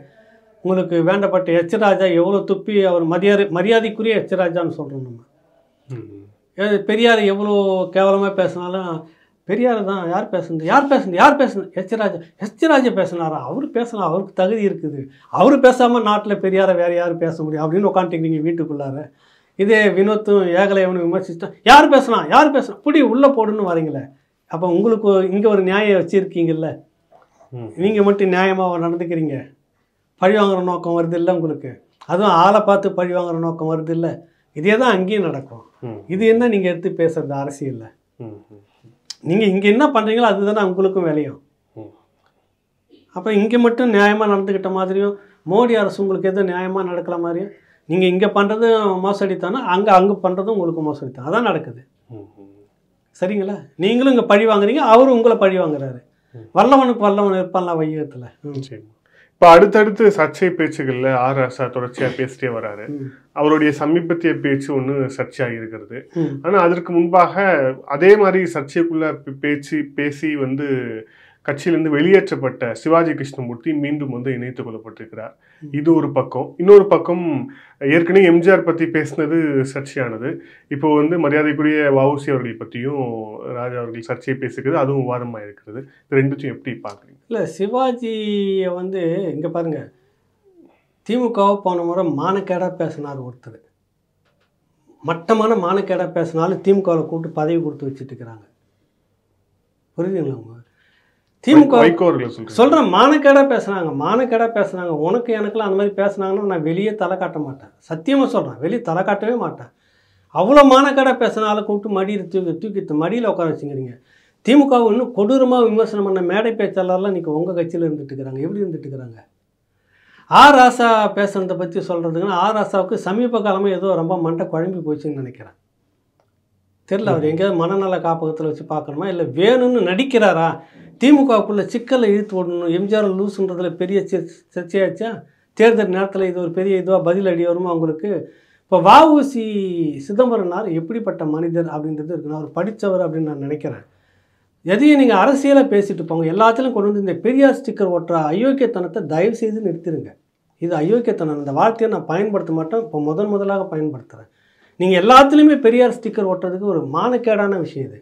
உங்களுக்கு வேண்டப்பட்ட எச்சராஜா எவ்வளோ துப்பி அவர் மரியாதை மரியாதைக்குரிய எச்சராஜான்னு சொல்கிறோம் நம்ம பெரியார் எவ்வளோ கேவலமாக பேசினாலும் பெரியார் தான் யார் பேசுனது யார் பேசுனது யார் பேசுனது எச்சராஜா எச்சராஜா பேசினாரா அவர் பேசலாம் அவருக்கு தகுதி இருக்குது அவர் பேசாமல் நாட்டில் பெரியாரை வேறு யார் பேச முடியும் அப்படின்னு உட்காந்துட்டு வீட்டுக்குள்ளார இதே வினோத்தும் ஏகலைவன் விமர்சித்தோம் யார் பேசலாம் யார் பேசலாம் புடி உள்ளே போடுன்னு வரீங்களே அப்போ உங்களுக்கு இங்கே ஒரு நியாயம் வச்சுருக்கீங்கல்ல நீங்கள் மட்டும் நியாயமாக நடந்துக்கிறீங்க பழி வாங்குற நோக்கம் வருது இல்லை உங்களுக்கு அதுவும் ஆளை பார்த்து பழி வாங்குற நோக்கம் வருது இல்லை இதே தான் அங்கேயும் நடக்கும் இது என்ன நீங்கள் எடுத்து பேசுறது அரசியலில் நீங்கள் இங்கே என்ன பண்ணுறீங்களோ அதுதானே உங்களுக்கும் விளையும் அப்போ இங்கே மட்டும் நியாயமாக நடந்துக்கிட்ட மாதிரியும் மோடி அரசு உங்களுக்கு எதுவும் நியாயமாக நடக்கிற மாதிரியும் நீங்கள் இங்கே பண்ணுறது மோசடித்தானா அங்கே அங்கே பண்ணுறதும் உங்களுக்கு மோசடித்தான் அதான் நடக்குது சரிங்களா நீங்களும் இங்கே பழி வாங்குறீங்க அவரும் உங்களை பழி வாங்குறாரு வல்லவனுக்கு வல்லவன் இருப்பான்லாம் வையத்தில்
இப்போ அடுத்தடுத்து சர்ச்சை பேச்சுகளில் ஆர் ஆசா தொடர்ச்சியாக பேசிட்டே வராரு அவருடைய சமீபத்திய பேச்சு ஒன்று சர்ச்சையாக இருக்கிறது ஆனால் அதற்கு முன்பாக அதே மாதிரி சர்ச்சைக்குள்ள பேச்சு பேசி வந்து கட்சியிலிருந்து வெளியேற்றப்பட்ட சிவாஜி கிருஷ்ணமூர்த்தி மீண்டும் வந்து இணைத்துக் கொள்ளப்பட்டிருக்கிறார் இது ஒரு பக்கம் இன்னொரு பக்கம் ஏற்கனவே எம்ஜிஆர் பற்றி பேசினது சர்ச்சையானது இப்போ வந்து மரியாதைக்குரிய வவுசி அவர்கள் பற்றியும் ராஜா அவர்கள் சர்ச்சையை பேசுகிறது அதுவும் விவாதமாக இருக்கிறது இது ரெண்டுத்தையும் எப்படி பார்க்குறீங்க
இல்லை சிவாஜியை வந்து இங்கே பாருங்கள் திமுகவை போன முறை மானக்கேடாக பேசினார் ஒருத்தர் மட்டமான மானக்கேடாக பேசினாலும் திமுகவில் கூப்பிட்டு பதவி கொடுத்து வச்சுட்டு இருக்கிறாங்க புரியுதுங்களா அவங்க திமுக சொல்கிறேன் மானக்கேடாக பேசுகிறாங்க மானக்கேடாக பேசுனாங்க உனக்கு எனக்குலாம் அந்த மாதிரி பேசுனாங்கன்னா நான் வெளியே தலை காட்ட மாட்டேன் சத்தியமாக சொல்கிறேன் வெளியே தலை காட்டவே மாட்டேன் அவ்வளோ மானக்கேடாக பேசினால கூப்பிட்டு மடியில் தூக்கி தூக்கி மடியில் உட்கார வச்சுக்கிறீங்க திமுக இன்னும் கொடூரமாக விமர்சனம் பண்ண மேடை பேச்சாளர்லாம் இன்றைக்கி உங்கள் கட்சியில் இருந்துட்டு இருக்கிறாங்க எப்படி இருந்துட்டு இருக்கிறாங்க ஆர் ஆசா பேசுனதை பற்றி சொல்கிறதுக்குன்னா ஆர் ஆசாவுக்கு சமீப காலமாக ஏதோ ரொம்ப மண்டை குழம்பி போச்சுன்னு நினைக்கிறேன் தெரில அவர் எங்கேயாவது மனநல காப்பகத்தில் வச்சு பார்க்கணுமா இல்லை வேணும்னு நடிக்கிறாரா திமுகவுக்குள்ளே சிக்கலை இழுத்து ஓடணும் எம்ஜிஆர் லூஸ்ன்றதில் பெரிய சர்ச்சையாச்சா தேர்தல் நேரத்தில் இது ஒரு பெரிய இதுவாக பதில் அடி வருமா அவங்களுக்கு இப்போ வஉசி சிதம்பரனார் எப்படிப்பட்ட மனிதர் அப்படின்றது நான் அவர் படித்தவர் அப்படின்னு நான் நினைக்கிறேன் எதையும் நீங்கள் அரசியலாக பேசிட்டு போங்க எல்லாத்திலும் கொண்டு வந்து இந்த பெரியார் ஸ்டிக்கர் ஓட்டுற அயோக்கியத்தனத்தை தயவு செய்து நிறுத்திடுங்க இது அயோக்கியத்தனம் இந்த வார்த்தையை நான் பயன்படுத்த மாட்டேன் இப்போ முதன் முதலாக பயன்படுத்துகிறேன் நீங்கள் எல்லாத்துலேயுமே பெரியார் ஸ்டிக்கர் ஓட்டுறதுக்கு ஒரு மானக்கேடான விஷயம் இது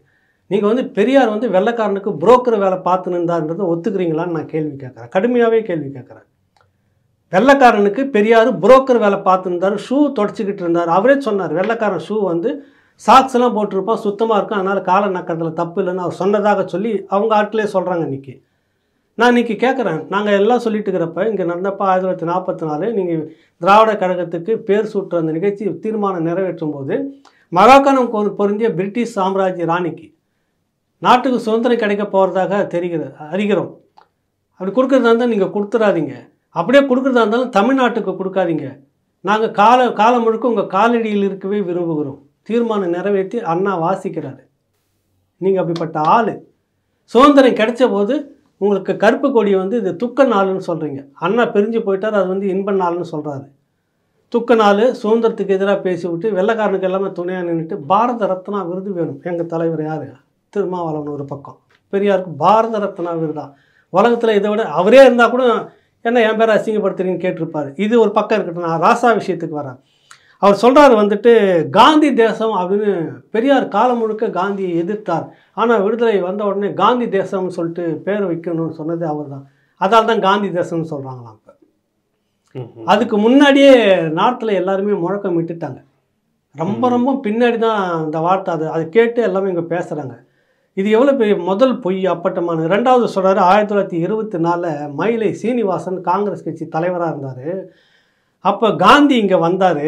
நீங்கள் வந்து பெரியார் வந்து வெள்ளக்காரனுக்கு புரோக்கர் வேலை பார்த்துன்னு இருந்தார்ன்றதை ஒத்துக்கிறீங்களான்னு நான் கேள்வி கேட்குறேன் கடுமையாகவே கேள்வி கேட்குறேன் வெள்ளக்காரனுக்கு பெரியார் புரோக்கர் வேலை இருந்தார் ஷூ தொடச்சிக்கிட்டு இருந்தார் அவரே சொன்னார் வெள்ளக்காரன் ஷூ வந்து சாக்ஸ் எல்லாம் போட்டிருப்பான் சுத்தமாக இருக்கும் அதனால் காலை நக்கத்தில் தப்பு இல்லைன்னு அவர் சொன்னதாக சொல்லி அவங்க ஆட்களே சொல்கிறாங்க இன்றைக்கி நான் இன்றைக்கி கேட்குறேன் நாங்கள் எல்லாம் சொல்லிட்டு இருக்கிறப்ப இங்கே நடந்தப்போ ஆயிரத்தி தொள்ளாயிரத்தி நாற்பத்தி நாலு நீங்கள் திராவிட கழகத்துக்கு பேர் சூட்டுற அந்த நிகழ்ச்சி தீர்மானம் நிறைவேற்றும் போது மகாக்கணம் பொருந்திய பிரிட்டிஷ் சாம்ராஜ்ய ராணிக்கு நாட்டுக்கு சுதந்திரம் கிடைக்க போகிறதாக தெரிகிறது அறிகிறோம் அப்படி கொடுக்குறதா இருந்தால் நீங்கள் கொடுத்துடாதீங்க அப்படியே கொடுக்குறதா இருந்தாலும் தமிழ்நாட்டுக்கு கொடுக்காதீங்க நாங்கள் கால காலம் முழுக்க உங்கள் காலடியில் இருக்கவே விரும்புகிறோம் தீர்மானம் நிறைவேற்றி அண்ணா வாசிக்கிறாரு நீங்கள் அப்படிப்பட்ட ஆள் சுதந்திரம் கிடைச்ச போது உங்களுக்கு கருப்பு கொடி வந்து இது துக்க நாள்னு சொல்கிறீங்க அண்ணா பிரிஞ்சு போயிட்டார் அது வந்து இன்ப நாள்னு சொல்கிறாரு துக்க நாள் சுதந்திரத்துக்கு எதிராக பேசிவிட்டு வெள்ளக்காரனுக்கு எல்லாமே துணையாக நின்றுட்டு பாரத ரத்னா விருது வேணும் எங்கள் தலைவர் யார் திருமாவளவன் ஒரு பக்கம் பெரியாருக்கு பாரத ரத்னா விருதா உலகத்தில் இதை விட அவரே இருந்தால் கூட என்ன என் பேரை அசிங்கப்படுத்துறீங்கன்னு கேட்டிருப்பார் இது ஒரு பக்கம் இருக்கட்டும் நான் ராசா விஷயத்துக்கு வரேன் அவர் சொல்கிறார் வந்துட்டு காந்தி தேசம் அப்படின்னு பெரியார் காலம் முழுக்க காந்தியை எதிர்த்தார் ஆனால் விடுதலை வந்த உடனே காந்தி தேசம்னு சொல்லிட்டு பேர் வைக்கணும்னு சொன்னது அவர் தான் அதால் தான் காந்தி தேசம்னு சொல்கிறாங்களாம் இப்போ அதுக்கு முன்னாடியே நாட்டில் எல்லாருமே முழக்கம் விட்டுட்டாங்க ரொம்ப ரொம்ப பின்னாடி தான் இந்த வார்த்தை அது அதை கேட்டு எல்லாமே இங்கே பேசுகிறாங்க இது எவ்வளோ பெரிய முதல் பொய் அப்பட்டமான ரெண்டாவது சொல்கிறார் ஆயிரத்தி தொள்ளாயிரத்தி இருபத்தி நாலில் மயிலை சீனிவாசன் காங்கிரஸ் கட்சி தலைவராக இருந்தார் அப்போ காந்தி இங்கே வந்தார்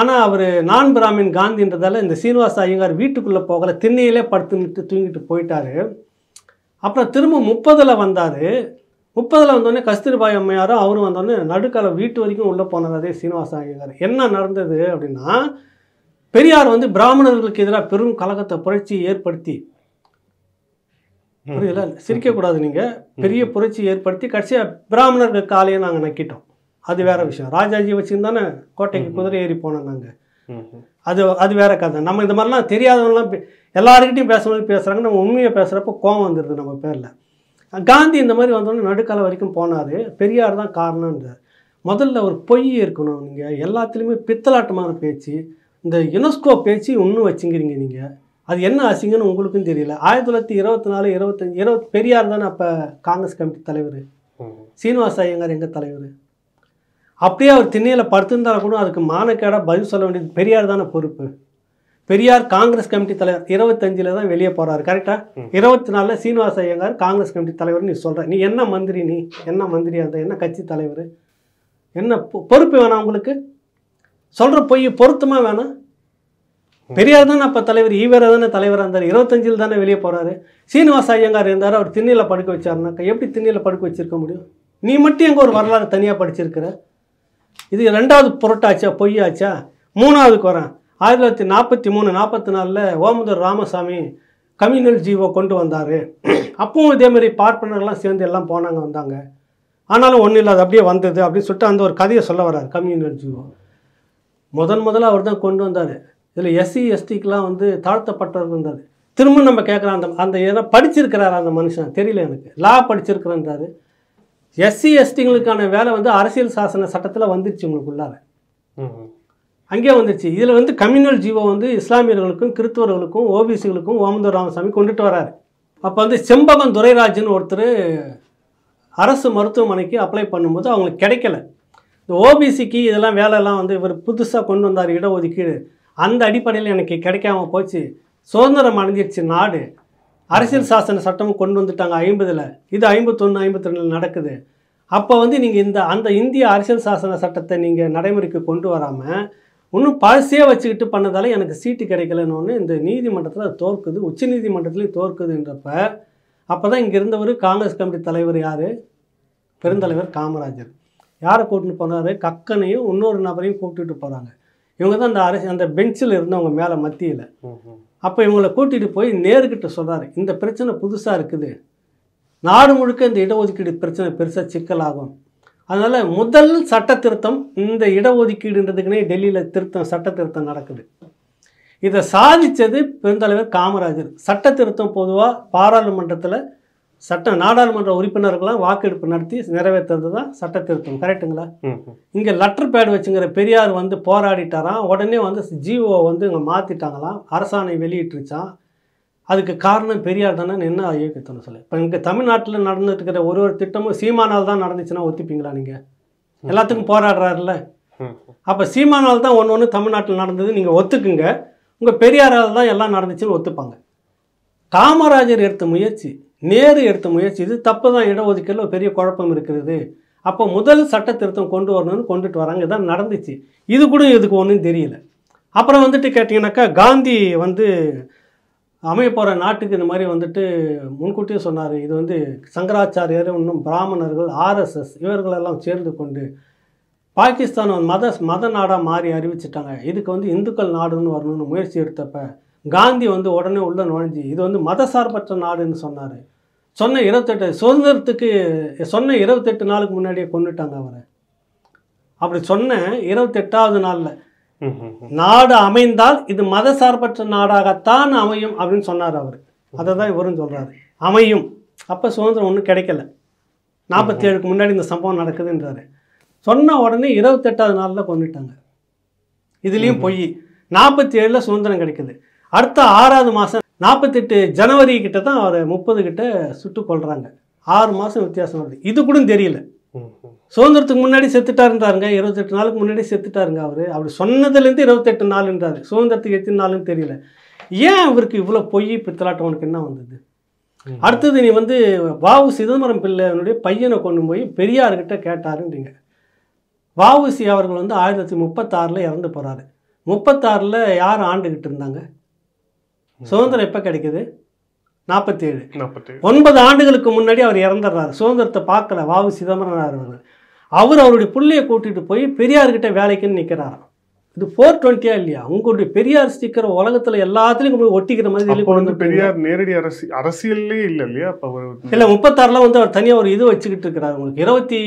ஆனால் அவர் நான் பிராமின் காந்தின்றதால இந்த சீனிவாச ஐயங்கார் வீட்டுக்குள்ளே போகலை திண்ணையிலே படுத்துன்னுட்டு தூங்கிட்டு போயிட்டார் அப்புறம் திரும்ப முப்பதில் வந்தார் முப்பதில் வந்தோடனே கஸ்தூர்பாய் அம்மையாரும் அவரும் வந்தோடனே நடுக்கால வீட்டு வரைக்கும் உள்ளே போனது அதே சீனிவாச ஐயங்கார் என்ன நடந்தது அப்படின்னா பெரியார் வந்து பிராமணர்களுக்கு எதிராக பெரும் கலகத்தை புரட்சி ஏற்படுத்தி சிரிக்க கூடாது நீங்கள் பெரிய புரட்சி ஏற்படுத்தி கடைசியாக பிராமணர்கள் காலையை நாங்கள் நக்கிட்டோம் அது வேற விஷயம் ராஜாஜி வச்சுருந்தானே கோட்டைக்கு குதிரை ஏறி போனோம் நாங்கள் அது அது வேற கதை நம்ம இந்த மாதிரிலாம் தெரியாதவங்களாம் எல்லாருக்கிட்டையும் பேசும்போது பேசுறாங்க நம்ம உண்மையை பேசுகிறப்ப கோவம் வந்துடுது நம்ம பேரில் காந்தி இந்த மாதிரி வந்தோடனே நடுக்கால வரைக்கும் போனார் பெரியார் தான் காரணம்ன்றார் முதல்ல ஒரு பொய் இருக்கணும் நீங்கள் எல்லாத்துலேயுமே பித்தலாட்டமான பேச்சு இந்த யுனெஸ்கோ பேச்சு இன்னும் வச்சுங்கிறீங்க நீங்கள் அது என்ன அசிங்கன்னு உங்களுக்கும் தெரியல ஆயிரத்தி தொள்ளாயிரத்தி இருபத்தி நாலு இருபத்தஞ்சு இருபது பெரியார் தானே அப்போ காங்கிரஸ் கமிட்டி தலைவர் சீனிவாச ஐயங்கார் எங்கள் தலைவர் அப்படியே அவர் திண்ணையில் படுத்திருந்தால் கூட அதுக்கு மானக்கேடாக பதில் சொல்ல வேண்டியது பெரியார் தானே பொறுப்பு பெரியார் காங்கிரஸ் கமிட்டி தலைவர் இருபத்தஞ்சில் தான் வெளியே போகிறார் கரெக்டாக இருபத்தி நாலில் சீனிவாச ஐயங்கார் காங்கிரஸ் கமிட்டி தலைவர் நீ சொல்கிற நீ என்ன மந்திரி நீ என்ன மந்திரியாக அந்த என்ன கட்சி தலைவர் என்ன பொறுப்பு வேணாம் உங்களுக்கு சொல்கிற பொய் பொருத்தமாக வேணாம் பெரியார் தானே அப்போ தலைவர் ஈவேர தானே தலைவராக இருந்தார் இருபத்தஞ்சில் தானே வெளியே போகிறாரு சீனிவாச ஐயங்கார் இருந்தார் அவர் திண்ணியில் படுக்க வச்சாருனாக்கா எப்படி திண்ணியில் படுக்க வச்சிருக்க முடியும் நீ மட்டும் எங்கே ஒரு வரலாறு தனியாக படிச்சிருக்கிற இது ரெண்டாவது புரட்டாச்சா பொய்யாச்சா மூணாவதுக்கு வரேன் ஆயிரத்தி தொள்ளாயிரத்தி நாற்பத்தி மூணு நாற்பத்தி நாலில் ஓமந்தூர் ராமசாமி கம்யூனல் ஜீவோ கொண்டு வந்தார் அப்பவும் இதேமாரி பார்ப்பனர்லாம் சேர்ந்து எல்லாம் போனாங்க வந்தாங்க ஆனாலும் ஒன்றும் இல்லாத அப்படியே வந்தது அப்படின்னு சொல்லிட்டு அந்த ஒரு கதையை சொல்ல வர்றார் கம்யூனல் ஜீவோ முதன் முதல்ல அவர் தான் கொண்டு வந்தார் இதில் எஸ்சி எஸ்டிக்கெலாம் வந்து தாழ்த்தப்பட்டவர் இருந்தார் திரும்ப நம்ம கேட்குற அந்த அந்த ஏன்னா படிச்சிருக்கிறாரு அந்த மனுஷன் தெரியல எனக்கு லா படிச்சிருக்கிறேன்றாரு எஸ்சி எஸ்டிங்களுக்கான வேலை வந்து அரசியல் சாசன சட்டத்தில் வந்துருச்சு உள்ளார அங்கே வந்துருச்சு இதில் வந்து கம்யூனல் ஜீவோ வந்து இஸ்லாமியர்களுக்கும் கிறிஸ்துவர்களுக்கும் ஓபிசிகளுக்கும் ஓமந்தூர் ராமசாமி கொண்டுட்டு வராரு அப்போ வந்து செம்பகம் துரைராஜன் ஒருத்தர் அரசு மருத்துவமனைக்கு அப்ளை பண்ணும்போது அவங்களுக்கு கிடைக்கல இந்த ஓபிசிக்கு இதெல்லாம் வேலையெல்லாம் வந்து இவர் புதுசாக கொண்டு வந்தார் இடஒதுக்கீடு அந்த அடிப்படையில் எனக்கு கிடைக்காம போச்சு சுதந்திரம் அடைஞ்சிருச்சு நாடு அரசியல் சாசன சட்டமும் கொண்டு வந்துட்டாங்க ஐம்பதில் இது ஐம்பத்தொன்று ஐம்பத்திரெண்டில் நடக்குது அப்போ வந்து நீங்கள் இந்த அந்த இந்திய அரசியல் சாசன சட்டத்தை நீங்கள் நடைமுறைக்கு கொண்டு வராமல் இன்னும் பழசே வச்சுக்கிட்டு பண்ணதால் எனக்கு சீட்டு கிடைக்கலன்னு ஒன்று இந்த நீதிமன்றத்தில் தோற்குது உச்ச நீதிமன்றத்துலேயும் தோற்குதுன்றப்ப அப்போ தான் இங்கே இருந்தவர் காங்கிரஸ் கமிட்டி தலைவர் யார் பெருந்தலைவர் காமராஜர் யாரை கூட்டின்னு போனார் கக்கனையும் இன்னொரு நபரையும் கூப்பிட்டுட்டு போகிறாங்க இவங்க தான் அந்த அரசு அந்த பெஞ்சில் இருந்தவங்க மேலே மத்தியில் அப்போ இவங்களை கூட்டிகிட்டு போய் நேருக்கிட்ட சொல்கிறாரு இந்த பிரச்சனை புதுசாக இருக்குது நாடு முழுக்க இந்த இடஒதுக்கீடு பிரச்சனை பெருசாக சிக்கலாகும் அதனால் முதல் சட்ட திருத்தம் இந்த இடஒதுக்கீடுன்றதுக்குனே டெல்லியில் திருத்தம் சட்ட திருத்தம் நடக்குது இதை சாதித்தது பெருந்தலைவர் காமராஜர் சட்ட திருத்தம் பொதுவாக பாராளுமன்றத்தில் சட்ட நாடாளுமன்ற உறுப்பினர்களாம் வாக்கெடுப்பு நடத்தி நிறைவேற்றுறது தான் சட்ட திருத்தம் கரெக்டுங்களா இங்கே லெட்டர் பேட் வச்சுங்கிற பெரியார் வந்து போராடிட்டாராம் உடனே வந்து ஜிஓ வந்து இங்கே மாற்றிட்டாங்களாம் அரசாணை வெளியிட்டுருச்சான் அதுக்கு காரணம் பெரியார் தானே என்ன ஐயோக்கியத்தனம் சொல்லு இப்போ இங்கே தமிழ்நாட்டில் இருக்கிற ஒரு ஒரு திட்டமும் சீமானால் தான் நடந்துச்சுன்னா ஒத்துப்பீங்களா நீங்கள் எல்லாத்துக்கும் போராடுறாருல்ல அப்போ சீமானால் தான் ஒன்று ஒன்று தமிழ்நாட்டில் நடந்தது நீங்கள் ஒத்துக்குங்க உங்கள் பெரியாரால் தான் எல்லாம் நடந்துச்சுன்னு ஒத்துப்பாங்க காமராஜர் எடுத்த முயற்சி நேரு எடுத்த முயற்சி இது தப்பு தான் இடஒதுக்கீடு பெரிய குழப்பம் இருக்கிறது அப்போ முதல் சட்ட திருத்தம் கொண்டு வரணும்னு கொண்டுட்டு வராங்க இதான் நடந்துச்சு இது கூட இதுக்கு ஒன்றும் தெரியல அப்புறம் வந்துட்டு கேட்டிங்கனாக்கா காந்தி வந்து அமைய போகிற நாட்டுக்கு இந்த மாதிரி வந்துட்டு முன்கூட்டியே சொன்னார் இது வந்து சங்கராச்சாரியர் இன்னும் பிராமணர்கள் ஆர்எஸ்எஸ் இவர்களெல்லாம் சேர்ந்து கொண்டு பாகிஸ்தான் மத மத நாடாக மாறி அறிவிச்சிட்டாங்க இதுக்கு வந்து இந்துக்கள் நாடுன்னு வரணும்னு முயற்சி எடுத்தப்போ காந்தி வந்து உடனே உள்ள நுழைஞ்சு இது வந்து மதசார்பற்ற நாடுன்னு சொன்னார் சொன்ன இருபத்தெட்டு சுதந்திரத்துக்கு சொன்ன இருபத்தெட்டு நாளுக்கு முன்னாடியே கொண்டுட்டாங்க அவரை அப்படி சொன்ன இருபத்தெட்டாவது நாளில் நாடு அமைந்தால் இது மதசார்பற்ற நாடாகத்தான் அமையும் அப்படின்னு சொன்னார் அவர் அதை தான் இவரும் சொல்கிறாரு அமையும் அப்போ சுதந்திரம் ஒன்றும் கிடைக்கல நாற்பத்தி ஏழுக்கு முன்னாடி இந்த சம்பவம் நடக்குதுன்றாரு சொன்ன உடனே இருபத்தெட்டாவது நாளில் கொண்டுட்டாங்க இதுலேயும் பொய் நாற்பத்தி ஏழில் சுதந்திரம் கிடைக்குது அடுத்த ஆறாவது மாதம் நாற்பத்தெட்டு ஜனவரி கிட்ட தான் அவரை முப்பது கிட்ட சுட்டு கொள்றாங்க ஆறு மாதம் வித்தியாசம் வருது இது கூட தெரியல சுதந்திரத்துக்கு முன்னாடி செத்துட்டாருன்றாருங்க இருபத்தெட்டு நாளுக்கு முன்னாடி செத்துட்டாருங்க அவர் அவர் சொன்னதுலேருந்து இருபத்தெட்டு நாளுன்றாரு சுதந்திரத்துக்கு எத்தனை நாளுன்னு தெரியல ஏன் அவருக்கு இவ்வளோ பொய் பித்தலாட்டம் உனக்கு என்ன வந்தது அடுத்தது நீ வந்து வாவு சிதம்பரம் பிள்ளையனுடைய பையனை கொண்டு போய் பெரியார்கிட்ட கேட்டாருன்றீங்க வாவுசி அவர்கள் வந்து ஆயிரத்தி தொள்ளாயிரத்தி முப்பத்தாறில் இறந்து போகிறாரு முப்பத்தாறில் யார் ஆண்டுகிட்டு இருந்தாங்க சுதந்திரம் எப்போ கிடைக்குது நாற்பத்தி ஏழு நாற்பத்தி ஒன்பது ஆண்டுகளுக்கு முன்னாடி அவர் இறந்துடுறாரு சுதந்திரத்தை பார்க்கல வாவு சிதம்பரனார் அவர் அவருடைய பிள்ளையை கூட்டிகிட்டு போய் பெரியார்கிட்ட வேலைக்குன்னு நிற்கிறாராம் இது ஃபோர் டுவெண்ட்டியா இல்லையா உங்களுடைய பெரியார் ஸ்டிக்கர் உலகத்துல எல்லாத்துலயும் ஒட்டிக்கிற மாதிரி வந்து பெரியார் நேரடி அரசு அரசியல்லே இல்லை இல்லையா அப்போ இல்ல முப்பத்தாறுல வந்து அவர் தனியா ஒரு இது வச்சுக்கிட்டு இருக்கிறாரு உங்களுக்கு இருபத்தி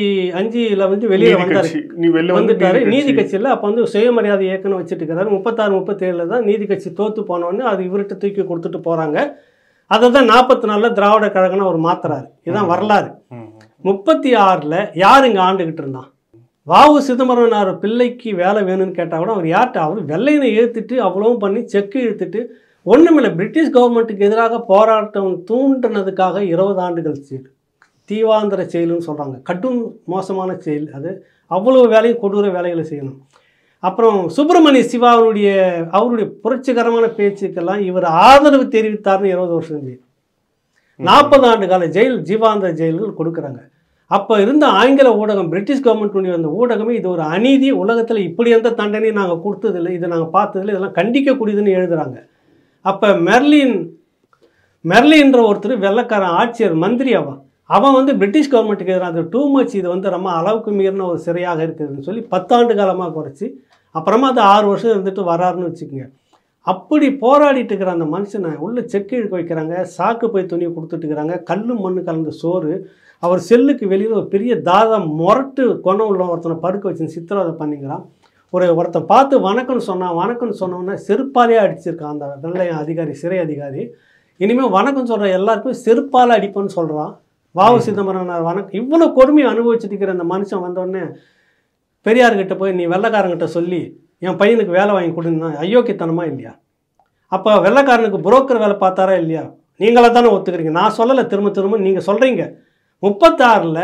அஞ்சுல வந்து வெளியே வந்தாரு நீ வந்துட்டாரு நீதி கட்சியில அப்ப வந்து சுயமரியாதை இயக்கம் வச்சுட்டு இருக்காரு முப்பத்தாறு ஏழுல தான் நீதி கட்சி தோத்து போனோடனே அது இவர்கிட்ட தூக்கி கொடுத்துட்டு போறாங்க அதை தான் நாற்பத்தி நாலுல திராவிட கழகம்னு அவர் மாத்துறாரு இதுதான் வரலாறு முப்பத்தி ஆறில் யார் இங்கே ஆண்டுகிட்டு இருந்தான் வாவு சிதம்பரனார் பிள்ளைக்கு வேலை வேணும்னு கேட்டால் கூட அவர் யார்கிட்ட அவர் வெள்ளையினை ஏற்றுட்டு அவ்வளவும் பண்ணி செக்கு இழுத்துட்டு ஒன்றுமில்லை பிரிட்டிஷ் கவர்மெண்ட்டுக்கு எதிராக போராட்டம் தூண்டினதுக்காக இருபது ஆண்டுகள் செயல் தீவாந்திர செயல்னு சொல்கிறாங்க கடும் மோசமான செயல் அது அவ்வளோ வேலையும் கொடூர வேலைகளை செய்யணும் அப்புறம் சுப்பிரமணிய சிவாவுடைய அவருடைய புரட்சிகரமான பேச்சுக்கெல்லாம் இவர் ஆதரவு தெரிவித்தார்னு இருபது வருஷம் நாற்பது ஆண்டு கால ஜெயில் ஜீவாந்திர ஜெயில்கள் கொடுக்குறாங்க அப்போ இருந்த ஆங்கில ஊடகம் பிரிட்டிஷ் கவர்மெண்ட் வந்த ஊடகமே இது ஒரு அநீதி உலகத்தில் இப்படி எந்த தண்டனையும் நாங்கள் கொடுத்ததில்லை இதை நாங்கள் பார்த்ததில்லை இதெல்லாம் கண்டிக்கக்கூடியதுன்னு எழுதுகிறாங்க அப்போ மெர்லின் மெர்லின்ற ஒருத்தர் வெள்ளக்காரன் ஆட்சியர் மந்திரி அவன் அவன் வந்து பிரிட்டிஷ் கவர்மெண்ட்டுக்கு எதிராக அந்த டூ மச் இது வந்து ரொம்ப அளவுக்கு மீறின ஒரு சிறையாக இருக்குதுன்னு சொல்லி பத்தாண்டு காலமாக குறைச்சி அப்புறமா அது ஆறு வருஷம் இருந்துட்டு வராருன்னு வச்சுக்கோங்க அப்படி போராடிட்டு இருக்கிற அந்த மனுஷனை உள்ளே செக்கு இழுக்க வைக்கிறாங்க சாக்கு போய் துணியை இருக்கிறாங்க கல்லும் மண் கலந்த சோறு அவர் செல்லுக்கு வெளியில் ஒரு பெரிய தாதம் முரட்டு கொண்ட உள்ள ஒருத்தனை படுக்க வச்சு சித்திரவதை பண்ணிக்கிறான் ஒரு ஒருத்தன் பார்த்து வணக்கம்னு சொன்னான் வணக்கம்னு சொன்னோன்னே செருப்பாலேயே அடிச்சிருக்கான் அந்த வெள்ளையன் அதிகாரி சிறை அதிகாரி இனிமேல் வணக்கம் சொல்கிற எல்லாருக்கும் செருப்பால் அடிப்பேன்னு சொல்கிறான் வாவு சிதம்பரம் வணக்கம் இவ்வளோ கொடுமையை அனுபவிச்சுட்டு இருக்கிற அந்த மனுஷன் வந்தோடனே பெரியார்கிட்ட போய் நீ வெள்ளக்காரங்கிட்ட சொல்லி என் பையனுக்கு வேலை வாங்கி கொடுன்னா அயோக்கியத்தனமா இல்லையா அப்போ வெள்ளைக்காரனுக்கு புரோக்கர் வேலை பார்த்தாரா இல்லையா நீங்களாக தானே ஒத்துக்கிறீங்க நான் சொல்லலை திரும்ப திரும்ப நீங்கள் சொல்கிறீங்க முப்பத்தாறில்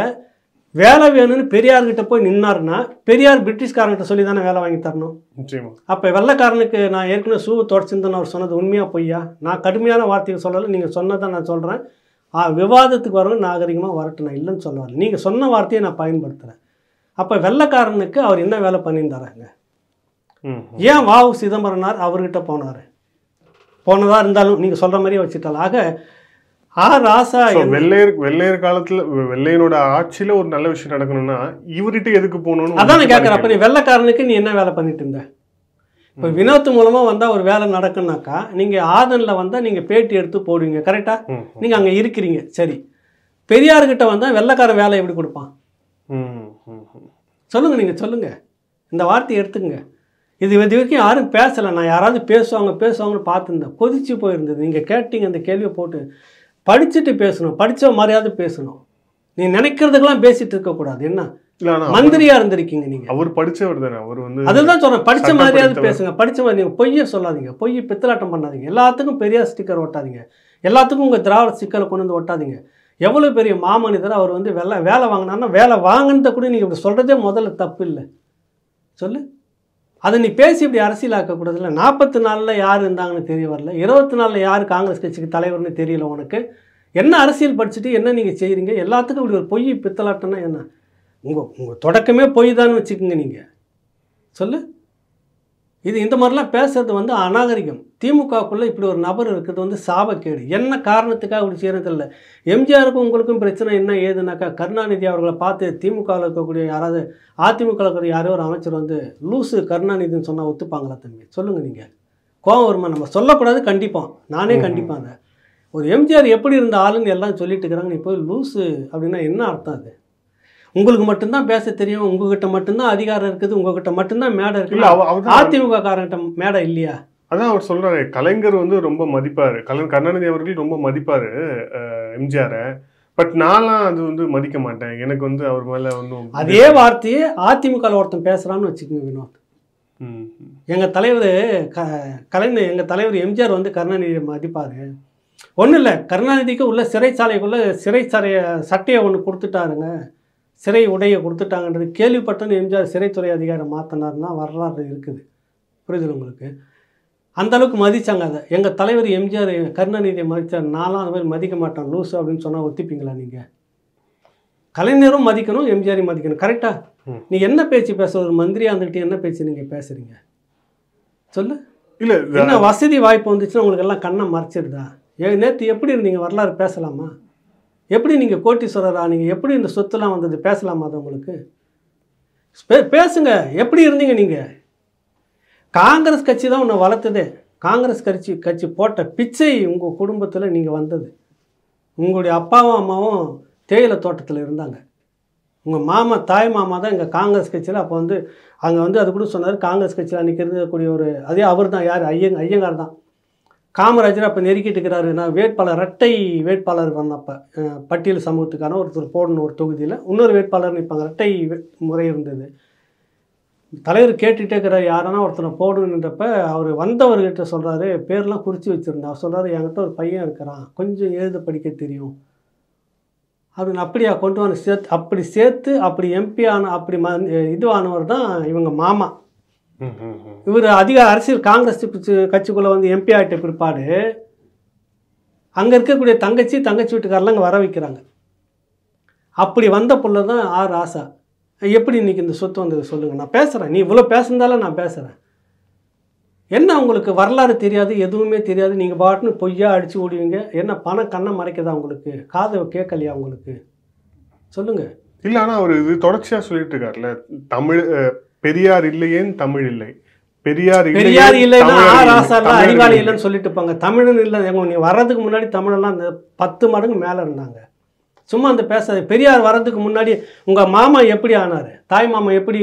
வேலை வேணும்னு பெரியார்கிட்ட போய் நின்னார்னா பெரியார் பிரிட்டிஷ்காரங்கிட்ட சொல்லி தானே வேலை வாங்கி தரணும் அப்போ வெள்ளைக்காரனுக்கு நான் ஏற்கனவே சூவு தொடச்சிருந்தேன்னு அவர் சொன்னது உண்மையாக பொய்யா நான் கடுமையான வார்த்தைகள் சொல்லலை நீங்கள் சொன்னதை நான் சொல்கிறேன் விவாதத்துக்கு வரவங்க நாகரிகமாக வரட்டும் நான் இல்லைன்னு சொல்லுவார் நீங்கள் சொன்ன வார்த்தையை நான் பயன்படுத்துகிறேன் அப்போ வெள்ளைக்காரனுக்கு அவர் என்ன வேலை பண்ணியிருந்தாராங்க ஏன் வாவு சிதம்பரனார் அவர்கிட்ட போனார் போனதாக இருந்தாலும் நீங்கள் சொல்கிற மாதிரியே வச்சுட்டால் ஆக ஆ ராசா வெள்ளையர் வெள்ளையர் காலத்தில் வெள்ளையனோட ஆட்சியில் ஒரு நல்ல விஷயம் நடக்கணும்னா இவர்கிட்ட எதுக்கு போகணும்னு அதான் நான் கேட்குறேன் அப்போ நீ வெள்ளைக்காரனுக்கு நீ என்ன வேலை பண்ணிட்டு இருந்த இப்போ வினோத்து மூலமாக வந்தால் ஒரு வேலை நடக்குனாக்கா நீங்கள் ஆதனில் வந்தால் நீங்கள் பேட்டி எடுத்து போடுவீங்க கரெக்டாக நீங்கள் அங்கே இருக்கிறீங்க சரி பெரியார்கிட்ட வந்தால் வெள்ளைக்காரன் வேலை எப்படி கொடுப்பான் சொல்லுங்க நீங்கள் சொல்லுங்க இந்த வார்த்தையை எடுத்துக்கங்க இது இது வரைக்கும் யாரும் பேசலை நான் யாராவது பேசுவாங்க பேசுவாங்கன்னு பார்த்துருந்தேன் கொதிச்சு போயிருந்தது நீங்கள் கேட்டிங்க அந்த கேள்வியை போட்டு படிச்சுட்டு பேசணும் படித்த மாதிரியாவது பேசணும் நீ நினைக்கிறதுக்கெல்லாம் பேசிட்டு இருக்கக்கூடாது என்ன மந்திரியா இருந்திருக்கீங்க நீங்க அவர் படிச்சவர்
தானே அவர் வந்து அதுதான் சொல்றேன் படிச்ச மாதிரியாவது பேசுங்க
படிச்ச மாதிரி நீங்க பொய்ய சொல்லாதீங்க பொய் பித்தலாட்டம் பண்ணாதீங்க எல்லாத்துக்கும் பெரிய ஸ்டிக்கர் ஒட்டாதீங்க எல்லாத்துக்கும் உங்க திராவிட ஸ்டிக்கரை கொண்டு வந்து ஒட்டாதீங்க எவ்வளவு பெரிய மாமனிதர் அவர் வந்து வேலை வேலை வாங்கினாருன்னா வேலை வாங்கினத கூட நீங்க இப்படி சொல்றதே முதல்ல தப்பு இல்லை சொல்லு அதை நீ பேசி இப்படி அரசியலாக்கக்கூடாதுல நாற்பத்தி நாலில் யார் இருந்தாங்கன்னு தெரிய வரல இருபத்தி நாலில் யார் காங்கிரஸ் கட்சிக்கு தலைவர்னு தெரியல உனக்கு என்ன அரசியல் படிச்சுட்டு என்ன நீங்கள் செய்கிறீங்க எல்லாத்துக்கும் இப்படி ஒரு பொய் பித்தலாட்டம்னா என்ன உங்கள் உங்கள் தொடக்கமே பொய் தான் வச்சுக்கோங்க நீங்கள் சொல்லு இது இந்த மாதிரிலாம் பேசுறது வந்து அநாகரிகம் திமுகக்குள்ளே இப்படி ஒரு நபர் இருக்கிறது வந்து சாபக்கேடு என்ன காரணத்துக்காக அப்படி செய்யறது இல்லை எம்ஜிஆருக்கும் உங்களுக்கும் பிரச்சனை என்ன ஏதுனாக்கா கருணாநிதி அவர்களை பார்த்து திமுகவில் இருக்கக்கூடிய யாராவது அதிமுக இருக்கிற யாரோ ஒரு அமைச்சர் வந்து லூசு கருணாநிதின்னு சொன்னால் ஒத்துப்பாங்களா தம்பி சொல்லுங்கள் நீங்கள் கோவம் வருமா நம்ம சொல்லக்கூடாது கண்டிப்பாக நானே கண்டிப்பாங்க ஒரு எம்ஜிஆர் எப்படி இருந்த ஆளுன்னு எல்லாம் சொல்லிட்டு நீ இப்போ லூஸு அப்படின்னா என்ன அர்த்தம் அது உங்களுக்கு மட்டும்தான் பேச தெரியும் உங்ககிட்ட மட்டும்தான் அதிகாரம் இருக்குது உங்ககிட்ட மட்டும்தான் மேடை இருக்குது அதிமுக காரங்கிட்ட மேடை இல்லையா
அதான் அவர் சொல்றாரு கலைஞர் வந்து ரொம்ப மதிப்பாரு கலைஞர் கருணாநிதி அவர்கள் ரொம்ப மதிப்பாரு எம்ஜிஆரை பட் நான்லாம்
அது வந்து மதிக்க
மாட்டேன் எனக்கு வந்து அவர் மேல ஒன்றும் அதே
வார்த்தையே அதிமுக ஒருத்தன் பேசுறான்னு வச்சுக்கோங்க வினோத் எங்கள் தலைவர் க கலைஞர் எங்கள் தலைவர் எம்ஜிஆர் வந்து கருணாநிதியை மதிப்பார் ஒன்றும் இல்லை கருணாநிதிக்கு உள்ள சிறைச்சாலைக்குள்ளே சிறைச்சாலைய சட்டையை ஒன்று கொடுத்துட்டாருங்க சிறை உடையை கொடுத்துட்டாங்கன்றது கேள்விப்பட்டோன்னு எம்ஜிஆர் சிறைத்துறை அதிகாரி மாற்றினார்னா வரலாறு இருக்குது புரிஞ்சுது உங்களுக்கு அந்தளவுக்கு மதித்தாங்க அதை எங்கள் தலைவர் எம்ஜிஆர் கருணாநிதியை மதித்தார் நானும் அந்த மாதிரி மதிக்க மாட்டோம் லூஸ் அப்படின்னு சொன்னால் ஒத்திப்பீங்களா நீங்கள் கலைஞரும் மதிக்கணும் எம்ஜிஆரையும் மதிக்கணும் கரெக்டாக நீ என்ன பேச்சு பேச ஒரு மந்திரியாக இருந்துக்கிட்டு என்ன பேச்சு நீங்கள் பேசுகிறீங்க சொல்லு இல்லை என்ன வசதி வாய்ப்பு வந்துச்சுன்னா உங்களுக்கு எல்லாம் கண்ணை மறைச்சிடுதா நேற்று எப்படி இருந்தீங்க வரலாறு பேசலாமா எப்படி நீங்கள் கோட்டீஸ்வரரா நீங்கள் எப்படி இந்த சொத்துலாம் வந்தது பேசலாமா அது உங்களுக்கு பேசுங்க எப்படி இருந்தீங்க நீங்கள் காங்கிரஸ் கட்சி தான் உன்னை வளர்த்ததே காங்கிரஸ் கட்சி கட்சி போட்ட பிச்சை உங்கள் குடும்பத்தில் நீங்கள் வந்தது உங்களுடைய அப்பாவும் அம்மாவும் தேயிலை தோட்டத்தில் இருந்தாங்க உங்கள் மாமா தாய் மாமா தான் எங்கள் காங்கிரஸ் கட்சியில் அப்போ வந்து அங்கே வந்து அது கூட சொன்னார் காங்கிரஸ் கட்சியில் அன்றைக்கி இருக்கக்கூடிய ஒரு அதே அவர் தான் யார் ஐயங் ஐயங்கார் தான் காமராஜர் அப்போ நெருக்கிட்டு இருக்கிறாரு நான் வேட்பாளர் இரட்டை வேட்பாளர் வந்தப்போ பட்டியல் சமூகத்துக்கான ஒருத்தர் போடணும் ஒரு தொகுதியில் இன்னொரு வேட்பாளர் நிற்பாங்க இரட்டை முறை இருந்தது தலைவர் கேட்டுகிட்டே இருக்கிறார் யாரனா ஒருத்தனை போடணுன்றப்ப அவர் வந்தவர்கிட்ட சொல்கிறாரு பேர்லாம் குறித்து வச்சுருந்தா அவர் சொல்கிறாரு என்கிட்ட ஒரு பையன் இருக்கிறான் கொஞ்சம் எழுத படிக்க தெரியும் அப்படின்னு அப்படியா கொண்டு வந்து சேர்த்து அப்படி சேர்த்து அப்படி எம்பி ஆன அப்படி ம இதுவானவர் தான் இவங்க மாமா இவர் அதிக அரசியல் காங்கிரஸ் கட்சிக்குள்ளே வந்து எம்பி ஆகிட்ட பிற்பாடு அங்கே இருக்கக்கூடிய தங்கச்சி தங்கச்சி வீட்டுக்காரெலாம் அங்கே வர வைக்கிறாங்க அப்படி வந்த பிள்ளை தான் ஆர் ஆசா எப்படி இன்றைக்கி இந்த சொத்து வந்தது சொல்லுங்கள் நான் பேசுகிறேன் நீ இவ்வளோ பேசுனதால நான் பேசுகிறேன் என்ன உங்களுக்கு வரலாறு தெரியாது எதுவுமே தெரியாது நீங்கள் பாட்டுன்னு பொய்யா அடித்து ஓடுவீங்க என்ன பணம் கண்ணை மறைக்குதா உங்களுக்கு காதை கேட்கலையா உங்களுக்கு சொல்லுங்கள்
இல்லை ஆனால் அவர் இது தொடர்ச்சியாக சொல்லிட்டு இருக்காருல்ல தமிழ் பெரியார் இல்லையேன் தமிழ் இல்லை பெரியார் பெரியார் இல்லைன்னா ராசாலாம் அறிவாளி இல்லைன்னு
சொல்லிட்டு இருப்பாங்க தமிழன் இல்லை நீ வர்றதுக்கு முன்னாடி தமிழெல்லாம் பத்து மடங்கு மேலே இருந்தாங்க சும்மா அந்த பேசாது பெரியார் வர்றதுக்கு முன்னாடி உங்கள் மாமா எப்படி ஆனார் தாய் மாமா எப்படி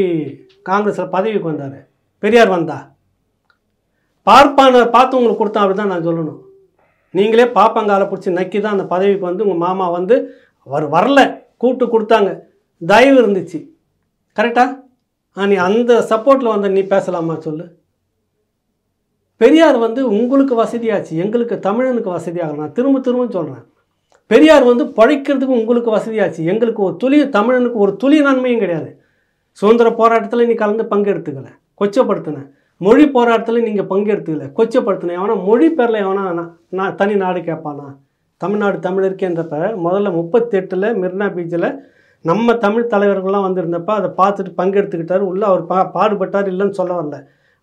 காங்கிரஸில் பதவிக்கு வந்தார் பெரியார் வந்தா பார்ப்பான பார்த்து உங்களுக்கு கொடுத்தா அப்படி தான் நான் சொல்லணும் நீங்களே பாப்பாங்கால பிடிச்சி நக்கி தான் அந்த பதவிக்கு வந்து உங்கள் மாமா வந்து அவர் வரல கூப்பிட்டு கொடுத்தாங்க தயவு இருந்துச்சு கரெக்டாக நீ அந்த சப்போர்ட்டில் வந்து நீ பேசலாமா சொல்லு பெரியார் வந்து உங்களுக்கு வசதியாச்சு எங்களுக்கு தமிழனுக்கு வசதியாக நான் திரும்ப திரும்ப சொல்கிறேன் பெரியார் வந்து பழைக்கிறதுக்கு உங்களுக்கு வசதியாச்சு எங்களுக்கு ஒரு துளி தமிழனுக்கு ஒரு துளி நன்மையும் கிடையாது சுதந்திர போராட்டத்தில் நீ கலந்து பங்கெடுத்துக்கல கொச்சப்படுத்தின மொழி போராட்டத்தில் நீங்கள் பங்கெடுத்துக்கல கொச்சப்படுத்தின எவனா மொழி பேரில் எவனா நான் தனி நாடு கேட்பானா தமிழ்நாடு தமிழருக்கேன்றப்ப முதல்ல முப்பத்தெட்டில் மிர்னா பீச்சில் நம்ம தமிழ் தலைவர்கள்லாம் வந்திருந்தப்ப அதை பார்த்துட்டு பங்கெடுத்துக்கிட்டார் உள்ளே அவர் பா பாடுபட்டார் இல்லைன்னு சொல்ல வரல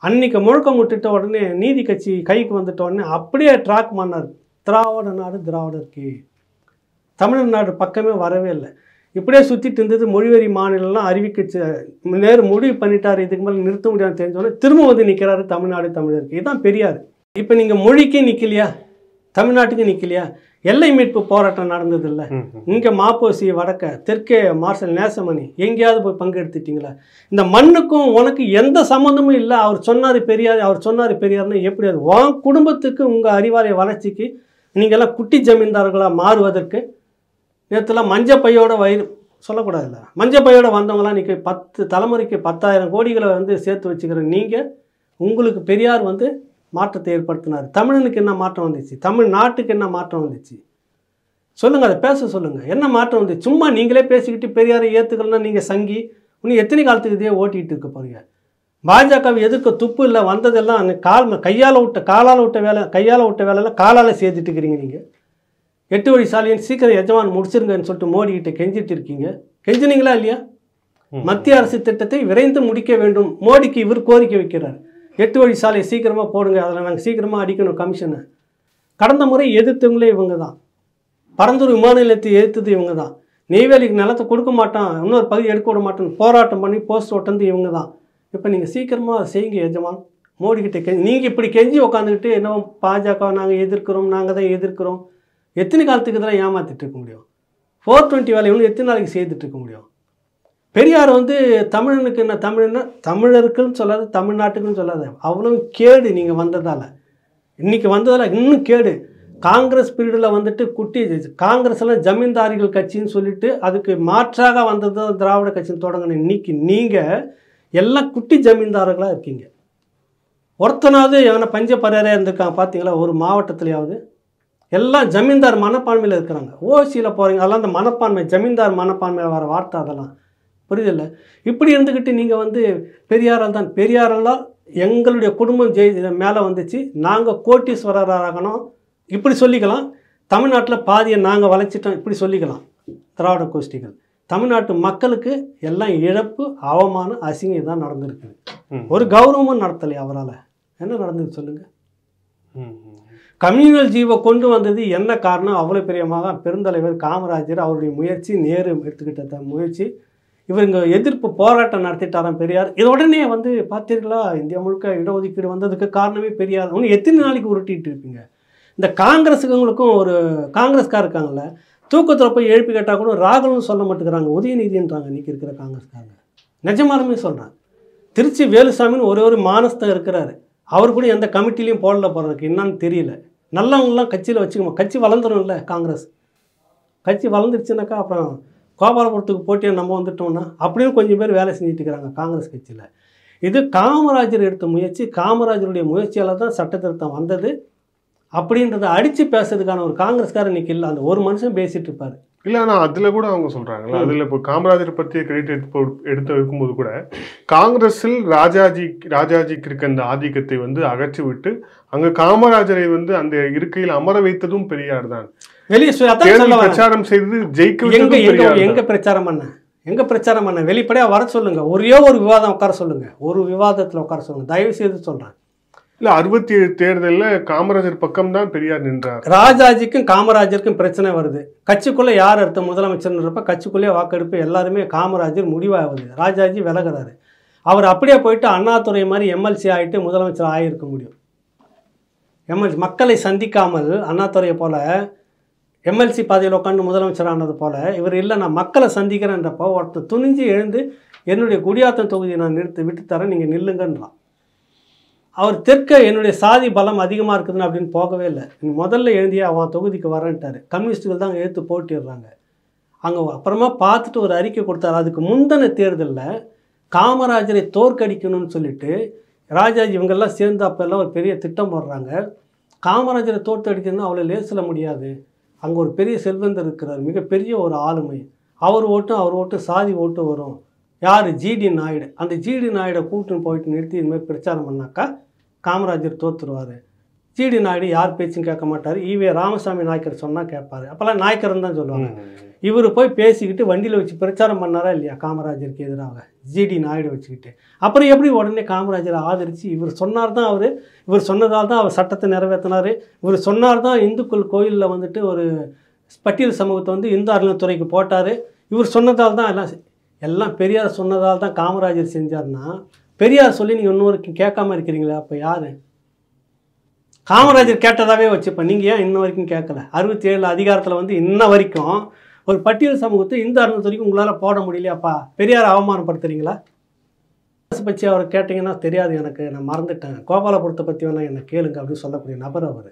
அன்னைக்கு முழுக்கம் விட்டுட்ட உடனே நீதி கட்சி கைக்கு வந்துட்ட உடனே அப்படியே ட்ராக் பண்ணார் திராவிட நாடு திராவிடருக்கு தமிழ்நாடு பக்கமே வரவே இல்லை இப்படியே சுற்றிட்டு இருந்தது மொழிவெறி மாநிலம்லாம் அறிவிக்கிச்சு நேர் முடிவு பண்ணிட்டார் இதுக்கு மேலே நிறுத்த முடியாது தெரிஞ்சோடனே திரும்ப வந்து நிற்கிறாரு தமிழ்நாடு தமிழருக்கு இதுதான் பெரியார் இப்போ நீங்கள் மொழிக்கே நிற்கலையா தமிழ்நாட்டுக்கு நிற்கலையா எல்லை மீட்பு போராட்டம் நடந்ததில்ல இங்கே மாப்போசி வடக்க தெற்கே மார்ஷல் நேசமணி எங்கேயாவது போய் பங்கெடுத்துட்டிங்களா இந்த மண்ணுக்கும் உனக்கு எந்த சம்மந்தமும் இல்லை அவர் சொன்னார் பெரியார் அவர் சொன்னார் பெரியார்னா எப்படி அது உன் குடும்பத்துக்கு உங்கள் அறிவாலய வளர்ச்சிக்கு நீங்கள்லாம் குட்டி ஜமீன்தார்களாக மாறுவதற்கு நேற்றுலாம் மஞ்ச பையோட வயிறு சொல்லக்கூடாதுல்ல மஞ்ச பையோட வந்தவங்களாம் இன்றைக்கி பத்து தலைமுறைக்கு பத்தாயிரம் கோடிகளை வந்து சேர்த்து வச்சுக்கிற நீங்கள் உங்களுக்கு பெரியார் வந்து மாற்றத்தை ஏற்படுத்தினார் தமிழனுக்கு என்ன மாற்றம் வந்துச்சு தமிழ் நாட்டுக்கு என்ன மாற்றம் வந்துச்சு சொல்லுங்கள் அதை பேச சொல்லுங்கள் என்ன மாற்றம் வந்து சும்மா நீங்களே பேசிக்கிட்டு பெரியாரை ஏற்றுக்கலன்னா நீங்கள் சங்கி இன்னும் எத்தனை காலத்துக்கு இதே ஓட்டிகிட்டு இருக்க போகிறீங்க பாஜகவை எதிர்க்க துப்பு இல்லை வந்ததெல்லாம் கால் கையால் விட்ட காலால் விட்ட வேலை கையால் விட்ட வேலைலாம் காலால் சேர்த்துட்டு இருக்கிறீங்க நீங்கள் எட்டு வழி சாலையின் சீக்கிரம் எஜமான் முடிச்சிருங்கன்னு சொல்லிட்டு மோடிகிட்ட கெஞ்சிட்டு இருக்கீங்க கெஞ்சினீங்களா இல்லையா மத்திய அரசு திட்டத்தை விரைந்து முடிக்க வேண்டும் மோடிக்கு இவர் கோரிக்கை வைக்கிறார் எட்டு வழி சாலையை சீக்கிரமாக போடுங்க அதில் நாங்கள் சீக்கிரமாக அடிக்கணும் கமிஷனை கடந்த முறை எதிர்த்தவங்களே இவங்க தான் பரந்தூர் விமான நிலையத்தை எதிர்த்தது இவங்க தான் நெய்வேலிக்கு நிலத்தை கொடுக்க மாட்டான் இன்னொரு பகுதி எடுக்க விட மாட்டேன் போராட்டம் பண்ணி போஸ்ட் ஒட்டந்து இவங்க தான் இப்போ நீங்கள் சீக்கிரமாக அதை செய்யுங்க எஜமான் மோடிக்கிட்ட கெஞ்சி நீங்கள் இப்படி கெஞ்சி உட்காந்துக்கிட்டு என்ன பாஜக நாங்கள் எதிர்க்கிறோம் நாங்கள் தான் எதிர்க்கிறோம் எத்தனை காலத்துக்கு இதெல்லாம் ஏமாத்திட்டு இருக்க முடியும் ஃபோர் டுவெண்ட்டி இன்னும் எத்தனை நாளைக்கு செய்துட்டு இருக்க முடியும் பெரியார் வந்து தமிழனுக்கு என்ன தமிழ்னா தமிழருக்குன்னு சொல்லாது தமிழ்நாட்டுக்குன்னு சொல்லாது அவ்வளோ கேடு நீங்கள் வந்ததால் இன்றைக்கி வந்ததால் இன்னும் கேடு காங்கிரஸ் பீரியடில் வந்துட்டு குட்டி காங்கிரஸில் ஜமீன்தாரிகள் கட்சின்னு சொல்லிட்டு அதுக்கு மாற்றாக வந்தது திராவிட கட்சின்னு தொடங்கின இன்னைக்கு நீங்கள் எல்லாம் குட்டி ஜமீன்தாரர்களாக இருக்கீங்க ஒருத்தனாவது எவனை பஞ்சப்பறையாக இருந்திருக்காங்க பார்த்தீங்களா ஒரு மாவட்டத்துலையாவது எல்லாம் ஜமீன்தார் மனப்பான்மையில் இருக்கிறாங்க ஓசியில் போகிறீங்க அதெல்லாம் அந்த மனப்பான்மை ஜமீன்தார் மனப்பான்மையில் வர வார்த்தை அதெல்லாம் புரியுதில்ல இப்படி இருந்துக்கிட்டு நீங்கள் வந்து பெரியாரால் தான் பெரியாரெல்லாம் எங்களுடைய குடும்பம் ஜெய் மேலே வந்துச்சு நாங்கள் கோட்டீஸ்வரராகணும் இப்படி சொல்லிக்கலாம் தமிழ்நாட்டில் பாதியை நாங்கள் வளைச்சிட்டோம் இப்படி சொல்லிக்கலாம் திராவிட கோஷ்டிகள் தமிழ்நாட்டு மக்களுக்கு எல்லாம் இழப்பு அவமானம் அசிங்கம் தான் நடந்திருக்குது ஒரு கௌரவமும் நடத்தலை அவரால் என்ன நடந்தது சொல்லுங்கள் கம்யூனல் ஜீவை கொண்டு வந்தது என்ன காரணம் அவ்வளோ பெரியமாக பெருந்தலைவர் காமராஜர் அவருடைய முயற்சி நேரு எடுத்துக்கிட்ட முயற்சி இவருங்க எதிர்ப்பு போராட்டம் நடத்திட்டாராம் பெரியார் இது உடனே வந்து பார்த்தீர்களா இந்தியா முழுக்க இடஒதுக்கீடு வந்ததுக்கு காரணமே பெரியார் ஒன்று எத்தனை நாளைக்கு உருட்டிகிட்டு இருப்பீங்க இந்த காங்கிரஸுக்குங்களுக்கும் ஒரு காங்கிரஸ்கார் இருக்காங்கல்ல தூக்கத்தில் போய் எழுப்பி கேட்டால் கூட ராகுல்னு சொல்ல மாட்டேங்கிறாங்க உதயநிதின்றாங்க இன்றைக்கி இருக்கிற காங்கிரஸ்காரங்க நிஜமாலுமே சொல்கிறேன் திருச்சி வேலுசாமின்னு ஒரு ஒரு மானஸ்தம் இருக்கிறாரு அவர் கூட எந்த கமிட்டிலையும் போடல போகிறதுக்கு என்னன்னு தெரியல நல்லவங்களாம் கட்சியில் வச்சுக்கணும் கட்சி இல்லை காங்கிரஸ் கட்சி வளர்ந்துருச்சுனாக்கா அப்புறம் கோபாலபுரத்துக்கு போட்டியாக நம்ம வந்துட்டோம்னா அப்படின்னு கொஞ்சம் பேர் வேலை செஞ்சுட்டு இருக்கிறாங்க காங்கிரஸ் கட்சியில் இது காமராஜர் எடுத்த முயற்சி காமராஜருடைய முயற்சியால் தான் சட்டத்திருத்தம் வந்தது அப்படின்றத அடித்து பேசுறதுக்கான ஒரு காங்கிரஸ்காரன் இன்றைக்கி இல்லை அந்த ஒரு மனுஷன் பேசிகிட்டு இருப்பார் இல்லை ஆனால் அதில் கூட அவங்க
சொல்கிறாங்களா அதில் இப்போ காமராஜர் பற்றிய கிரெடிட் எடுத்து எடுத்து வைக்கும்போது கூட காங்கிரஸில் ராஜாஜி ராஜாஜிக்கு இருக்க அந்த ஆதிக்கத்தை வந்து அகற்றி விட்டு அங்கே காமராஜரை வந்து அந்த
இருக்கையில் அமர வைத்ததும் பெரியார் தான் வெளியே பிரச்சாரம் செய்து ஜெயிக்க எங்க எங்க பிரச்சாரம் பண்ண எங்க பிரச்சாரம் பண்ண வெளிப்படையா வர சொல்லுங்க ஒரே ஒரு விவாதம் உட்கார சொல்லுங்க ஒரு விவாதத்துல உட்கார சொல்லுங்க தயவு செய்து சொல்றேன் இல்ல அறுபத்தி ஏழு தேர்தலில் காமராஜர் பக்கம் தான் பெரியார் நின்றார் ராஜாஜிக்கும் காமராஜருக்கும் பிரச்சனை வருது கட்சிக்குள்ள யார் அடுத்த முதலமைச்சர்ன்றப்ப கட்சிக்குள்ளேயே வாக்கெடுப்பு எல்லாருமே காமராஜர் முடிவாகுது ராஜாஜி விலகிறாரு அவர் அப்படியே போயிட்டு அண்ணாதுறை மாதிரி எம்எல்சி ஆகிட்டு முதலமைச்சர் ஆகியிருக்க முடியும் எம்எல்சி மக்களை சந்திக்காமல் அண்ணாதுறையை போல எம்எல்சி பாதையில் உட்காந்து முதலமைச்சரானது போல் இவர் இல்லை நான் மக்களை சந்திக்கிறேன்றப்போ ஒருத்தர் துணிஞ்சு எழுந்து என்னுடைய குடியாத்தன் தொகுதியை நான் நிறுத்தி விட்டு தரேன் நீங்கள் நில்லுங்கன்றான் அவர் தெற்க என்னுடைய சாதி பலம் அதிகமாக இருக்குதுன்னு அப்படின்னு போகவே இல்லை முதல்ல எழுந்தியே அவன் தொகுதிக்கு வரேன்ட்டார் கம்யூனிஸ்ட்டுகள் தான் எடுத்து போட்டிடுறாங்க அங்கே அப்புறமா பார்த்துட்டு ஒரு அறிக்கை கொடுத்தாரு அதுக்கு முந்தின தேர்தலில் காமராஜரை தோற்கடிக்கணும்னு சொல்லிட்டு ராஜாஜி இவங்கெல்லாம் சேர்ந்து அப்போல்லாம் ஒரு பெரிய திட்டம் போடுறாங்க காமராஜரை தோற்கடிக்கணும்னு அவ்வளோ லேசில் முடியாது அங்கே ஒரு பெரிய செல்வந்தர் இருக்கிறார் மிகப்பெரிய ஒரு ஆளுமை அவர் ஓட்டும் அவர் ஓட்டும் சாதி ஓட்டு வரும் யார் ஜிடி நாயுடு அந்த ஜிடி நாயுடை கூப்பிட்டுன்னு போயிட்டு நிறுத்தி இதுமாதிரி பிரச்சாரம் பண்ணாக்கா காமராஜர் தோற்றுருவார் ஜிடி நாயுடு யார் பேச்சும் கேட்க மாட்டார் ஈவே ராமசாமி நாயக்கர் சொன்னால் கேட்பார் அப்போல்லாம் நாயக்கர்னு தான் சொல்லுவாங்க இவர் போய் பேசிக்கிட்டு வண்டியில் வச்சு பிரச்சாரம் பண்ணாரா இல்லையா காமராஜருக்கு எதிராக ஜிடி நாயுடு வச்சுக்கிட்டு அப்புறம் எப்படி உடனே காமராஜரை ஆதரித்து இவர் சொன்னார் தான் அவர் இவர் சொன்னதால் தான் அவர் சட்டத்தை நிறைவேற்றினார் இவர் சொன்னார் தான் இந்துக்கள் கோயிலில் வந்துட்டு ஒரு பட்டியல் சமூகத்தை வந்து இந்து அறநிலைத்துறைக்கு போட்டார் இவர் சொன்னதால் தான் எல்லாம் எல்லாம் பெரியார் சொன்னதால் தான் காமராஜர் செஞ்சார்னா பெரியார் சொல்லி நீங்கள் இன்னொரு கேட்காம இருக்கிறீங்களா அப்போ யார் காமராஜர் கேட்டதாகவே வச்சுப்பேன் நீங்கள் ஏன் இன்ன வரைக்கும் கேட்கல அறுபத்தி ஏழு அதிகாரத்தில் வந்து இன்ன வரைக்கும் ஒரு பட்டியல் சமூகத்தை இந்த அறுபது வரைக்கும் உங்களால் போட முடியலையாப்பா பெரியார் அவமானப்படுத்துறீங்களா அரசு பற்றி அவர் கேட்டிங்கன்னா தெரியாது எனக்கு நான் மறந்துட்டேன் கோபாலபுரத்தை பற்றி வேணால் என்னை கேளுங்க அப்படின்னு சொல்லக்கூடிய நபர் அவர்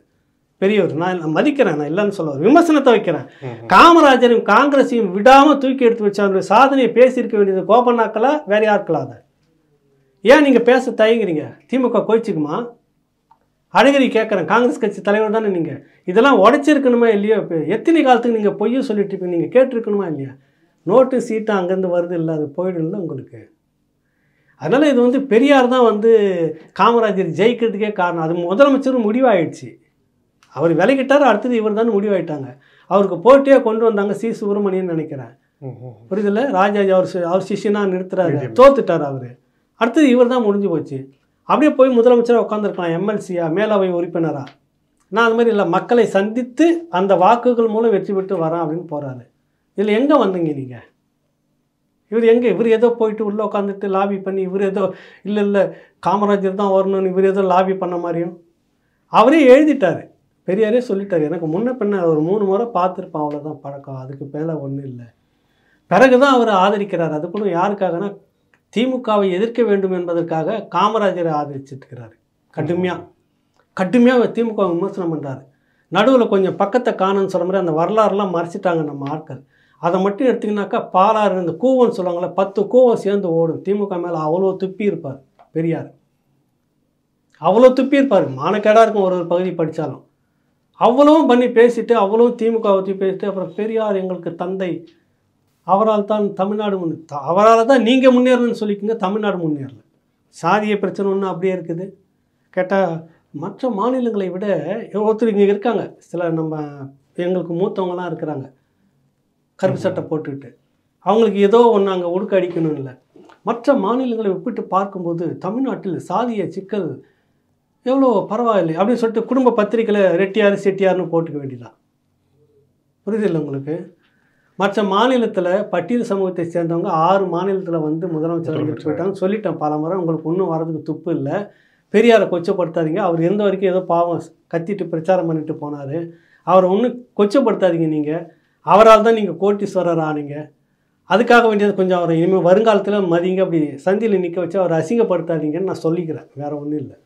பெரியவர் நான் நான் மதிக்கிறேன் நான் இல்லைன்னு சொல்ல விமர்சனத்தை வைக்கிறேன் காமராஜரையும் காங்கிரஸையும் விடாமல் தூக்கி எடுத்து வச்ச அவருடைய சாதனையை பேசியிருக்க வேண்டியது வேறு வேற அதை ஏன் நீங்கள் பேச தயங்குறீங்க திமுக கோயிச்சுக்குமா அழகிரி கேட்குறேன் காங்கிரஸ் கட்சி தலைவர் தானே நீங்கள் இதெல்லாம் உடச்சிருக்கணுமா இல்லையோ இப்போ எத்தனை காலத்துக்கு நீங்கள் பொய்யும் சொல்லிட்டு இருப்பீங்க நீங்கள் கேட்டிருக்கணுமா இல்லையா நோட்டு சீட்டு அங்கேருந்து வருது இல்லை அது போயிடும்ல உங்களுக்கு அதனால் இது வந்து பெரியார் தான் வந்து காமராஜர் ஜெயிக்கிறதுக்கே காரணம் அது முதலமைச்சர் முடிவாயிடுச்சு அவர் விலகிட்டார் அடுத்தது இவர் தான் முடிவாயிட்டாங்க அவருக்கு போட்டியே கொண்டு வந்தாங்க சி சுப்பிரமணியன் நினைக்கிறேன் புரியுதுல ராஜாஜி அவர் அவர் சிஷியனாக நிறுத்துறாரு தோத்துட்டார் அவர் அடுத்தது இவர் தான் முடிஞ்சு போச்சு அப்படியே போய் முதலமைச்சராக உட்காந்துருக்கலாம் எம்எல்சியா மேலவை உறுப்பினராக நான் அது மாதிரி இல்லை மக்களை சந்தித்து அந்த வாக்குகள் மூலம் வெற்றி பெற்று வரேன் அப்படின்னு போகிறாரு இதில் எங்கே வந்தீங்க நீங்கள் இவர் எங்கே இவர் ஏதோ போயிட்டு உள்ளே உட்காந்துட்டு லாபி பண்ணி இவர் ஏதோ இல்லை இல்லை காமராஜர் தான் வரணும்னு இவர் ஏதோ லாபி பண்ண மாதிரியும் அவரே எழுதிட்டார் பெரியாரே சொல்லிட்டார் எனக்கு முன்ன பின்ன ஒரு மூணு முறை பார்த்துருப்பான் அவ்வளோதான் பழக்கம் அதுக்கு மேலே ஒன்றும் இல்லை பிறகு தான் அவர் ஆதரிக்கிறார் அதுக்குள்ள யாருக்காகனா திமுகவை எதிர்க்க வேண்டும் என்பதற்காக காமராஜரை ஆதரிச்சிருக்கிறார் கடுமையாக கடுமையாக திமுக விமர்சனம் பண்ணுறாரு நடுவில் கொஞ்சம் பக்கத்தை காணுன்னு சொல்ல மாதிரி அந்த வரலாறுலாம் மறைச்சிட்டாங்க நம்ம ஆட்கள் அதை மட்டும் எடுத்திங்கனாக்கா பாலாறு இந்த கூவன் சொல்லுவாங்களே பத்து கூவம் சேர்ந்து ஓடும் திமுக மேலே அவ்வளோ துப்பி இருப்பார் பெரியார் அவ்வளோ துப்பி இருப்பார் மானக்கேடாக இருக்கும் ஒரு ஒரு பகுதி படித்தாலும் அவ்வளோவும் பண்ணி பேசிட்டு அவ்வளோவும் திமுக பற்றி பேசிட்டு அப்புறம் பெரியார் எங்களுக்கு தந்தை அவரால் தான் தமிழ்நாடு முன் அவரால் தான் நீங்கள் முன்னேறணும்னு சொல்லிக்கோங்க தமிழ்நாடு முன்னேறல சாதிய பிரச்சனை ஒன்று அப்படியே இருக்குது கேட்டால் மற்ற மாநிலங்களை விட ஒருத்தர் இங்கே இருக்காங்க சில நம்ம எங்களுக்கு மூத்தவங்களாம் இருக்கிறாங்க கருப்பு சட்டை போட்டுக்கிட்டு அவங்களுக்கு ஏதோ ஒன்று அங்கே ஒடுக்க அடிக்கணும் இல்லை மற்ற மாநிலங்களை ஒப்பிட்டு பார்க்கும்போது தமிழ்நாட்டில் சாதிய சிக்கல் எவ்வளோ பரவாயில்லை அப்படின்னு சொல்லிட்டு குடும்ப பத்திரிக்கையில் ரெட்டியார் செட்டியார்னு போட்டுக்க வேண்டியதான் புரியுதில்லை உங்களுக்கு மற்ற மாநிலத்தில் பட்டியல் சமூகத்தை சேர்ந்தவங்க ஆறு மாநிலத்தில் வந்து முதலமைச்சர் வந்துட்டு போயிட்டாங்க சொல்லிட்டேன் பல முறை உங்களுக்கு ஒன்றும் வரதுக்கு துப்பு இல்லை பெரியாரை கொச்சப்படுத்தாதீங்க அவர் எந்த வரைக்கும் ஏதோ பாவம் கத்திட்டு பிரச்சாரம் பண்ணிட்டு போனார் அவரை ஒன்றும் கொச்சப்படுத்தாதீங்க நீங்கள் அவரால் தான் நீங்கள் கோட்டீஸ்வரர் ஆனீங்க அதுக்காக வேண்டியது கொஞ்சம் அவரை இனிமேல் வருங்காலத்தில் மதிங்க அப்படி சந்தியில் நிற்க வச்சு அவரை அசிங்கப்படுத்தாதீங்கன்னு நான் சொல்லிக்கிறேன் வேறு ஒன்றும் இல்லை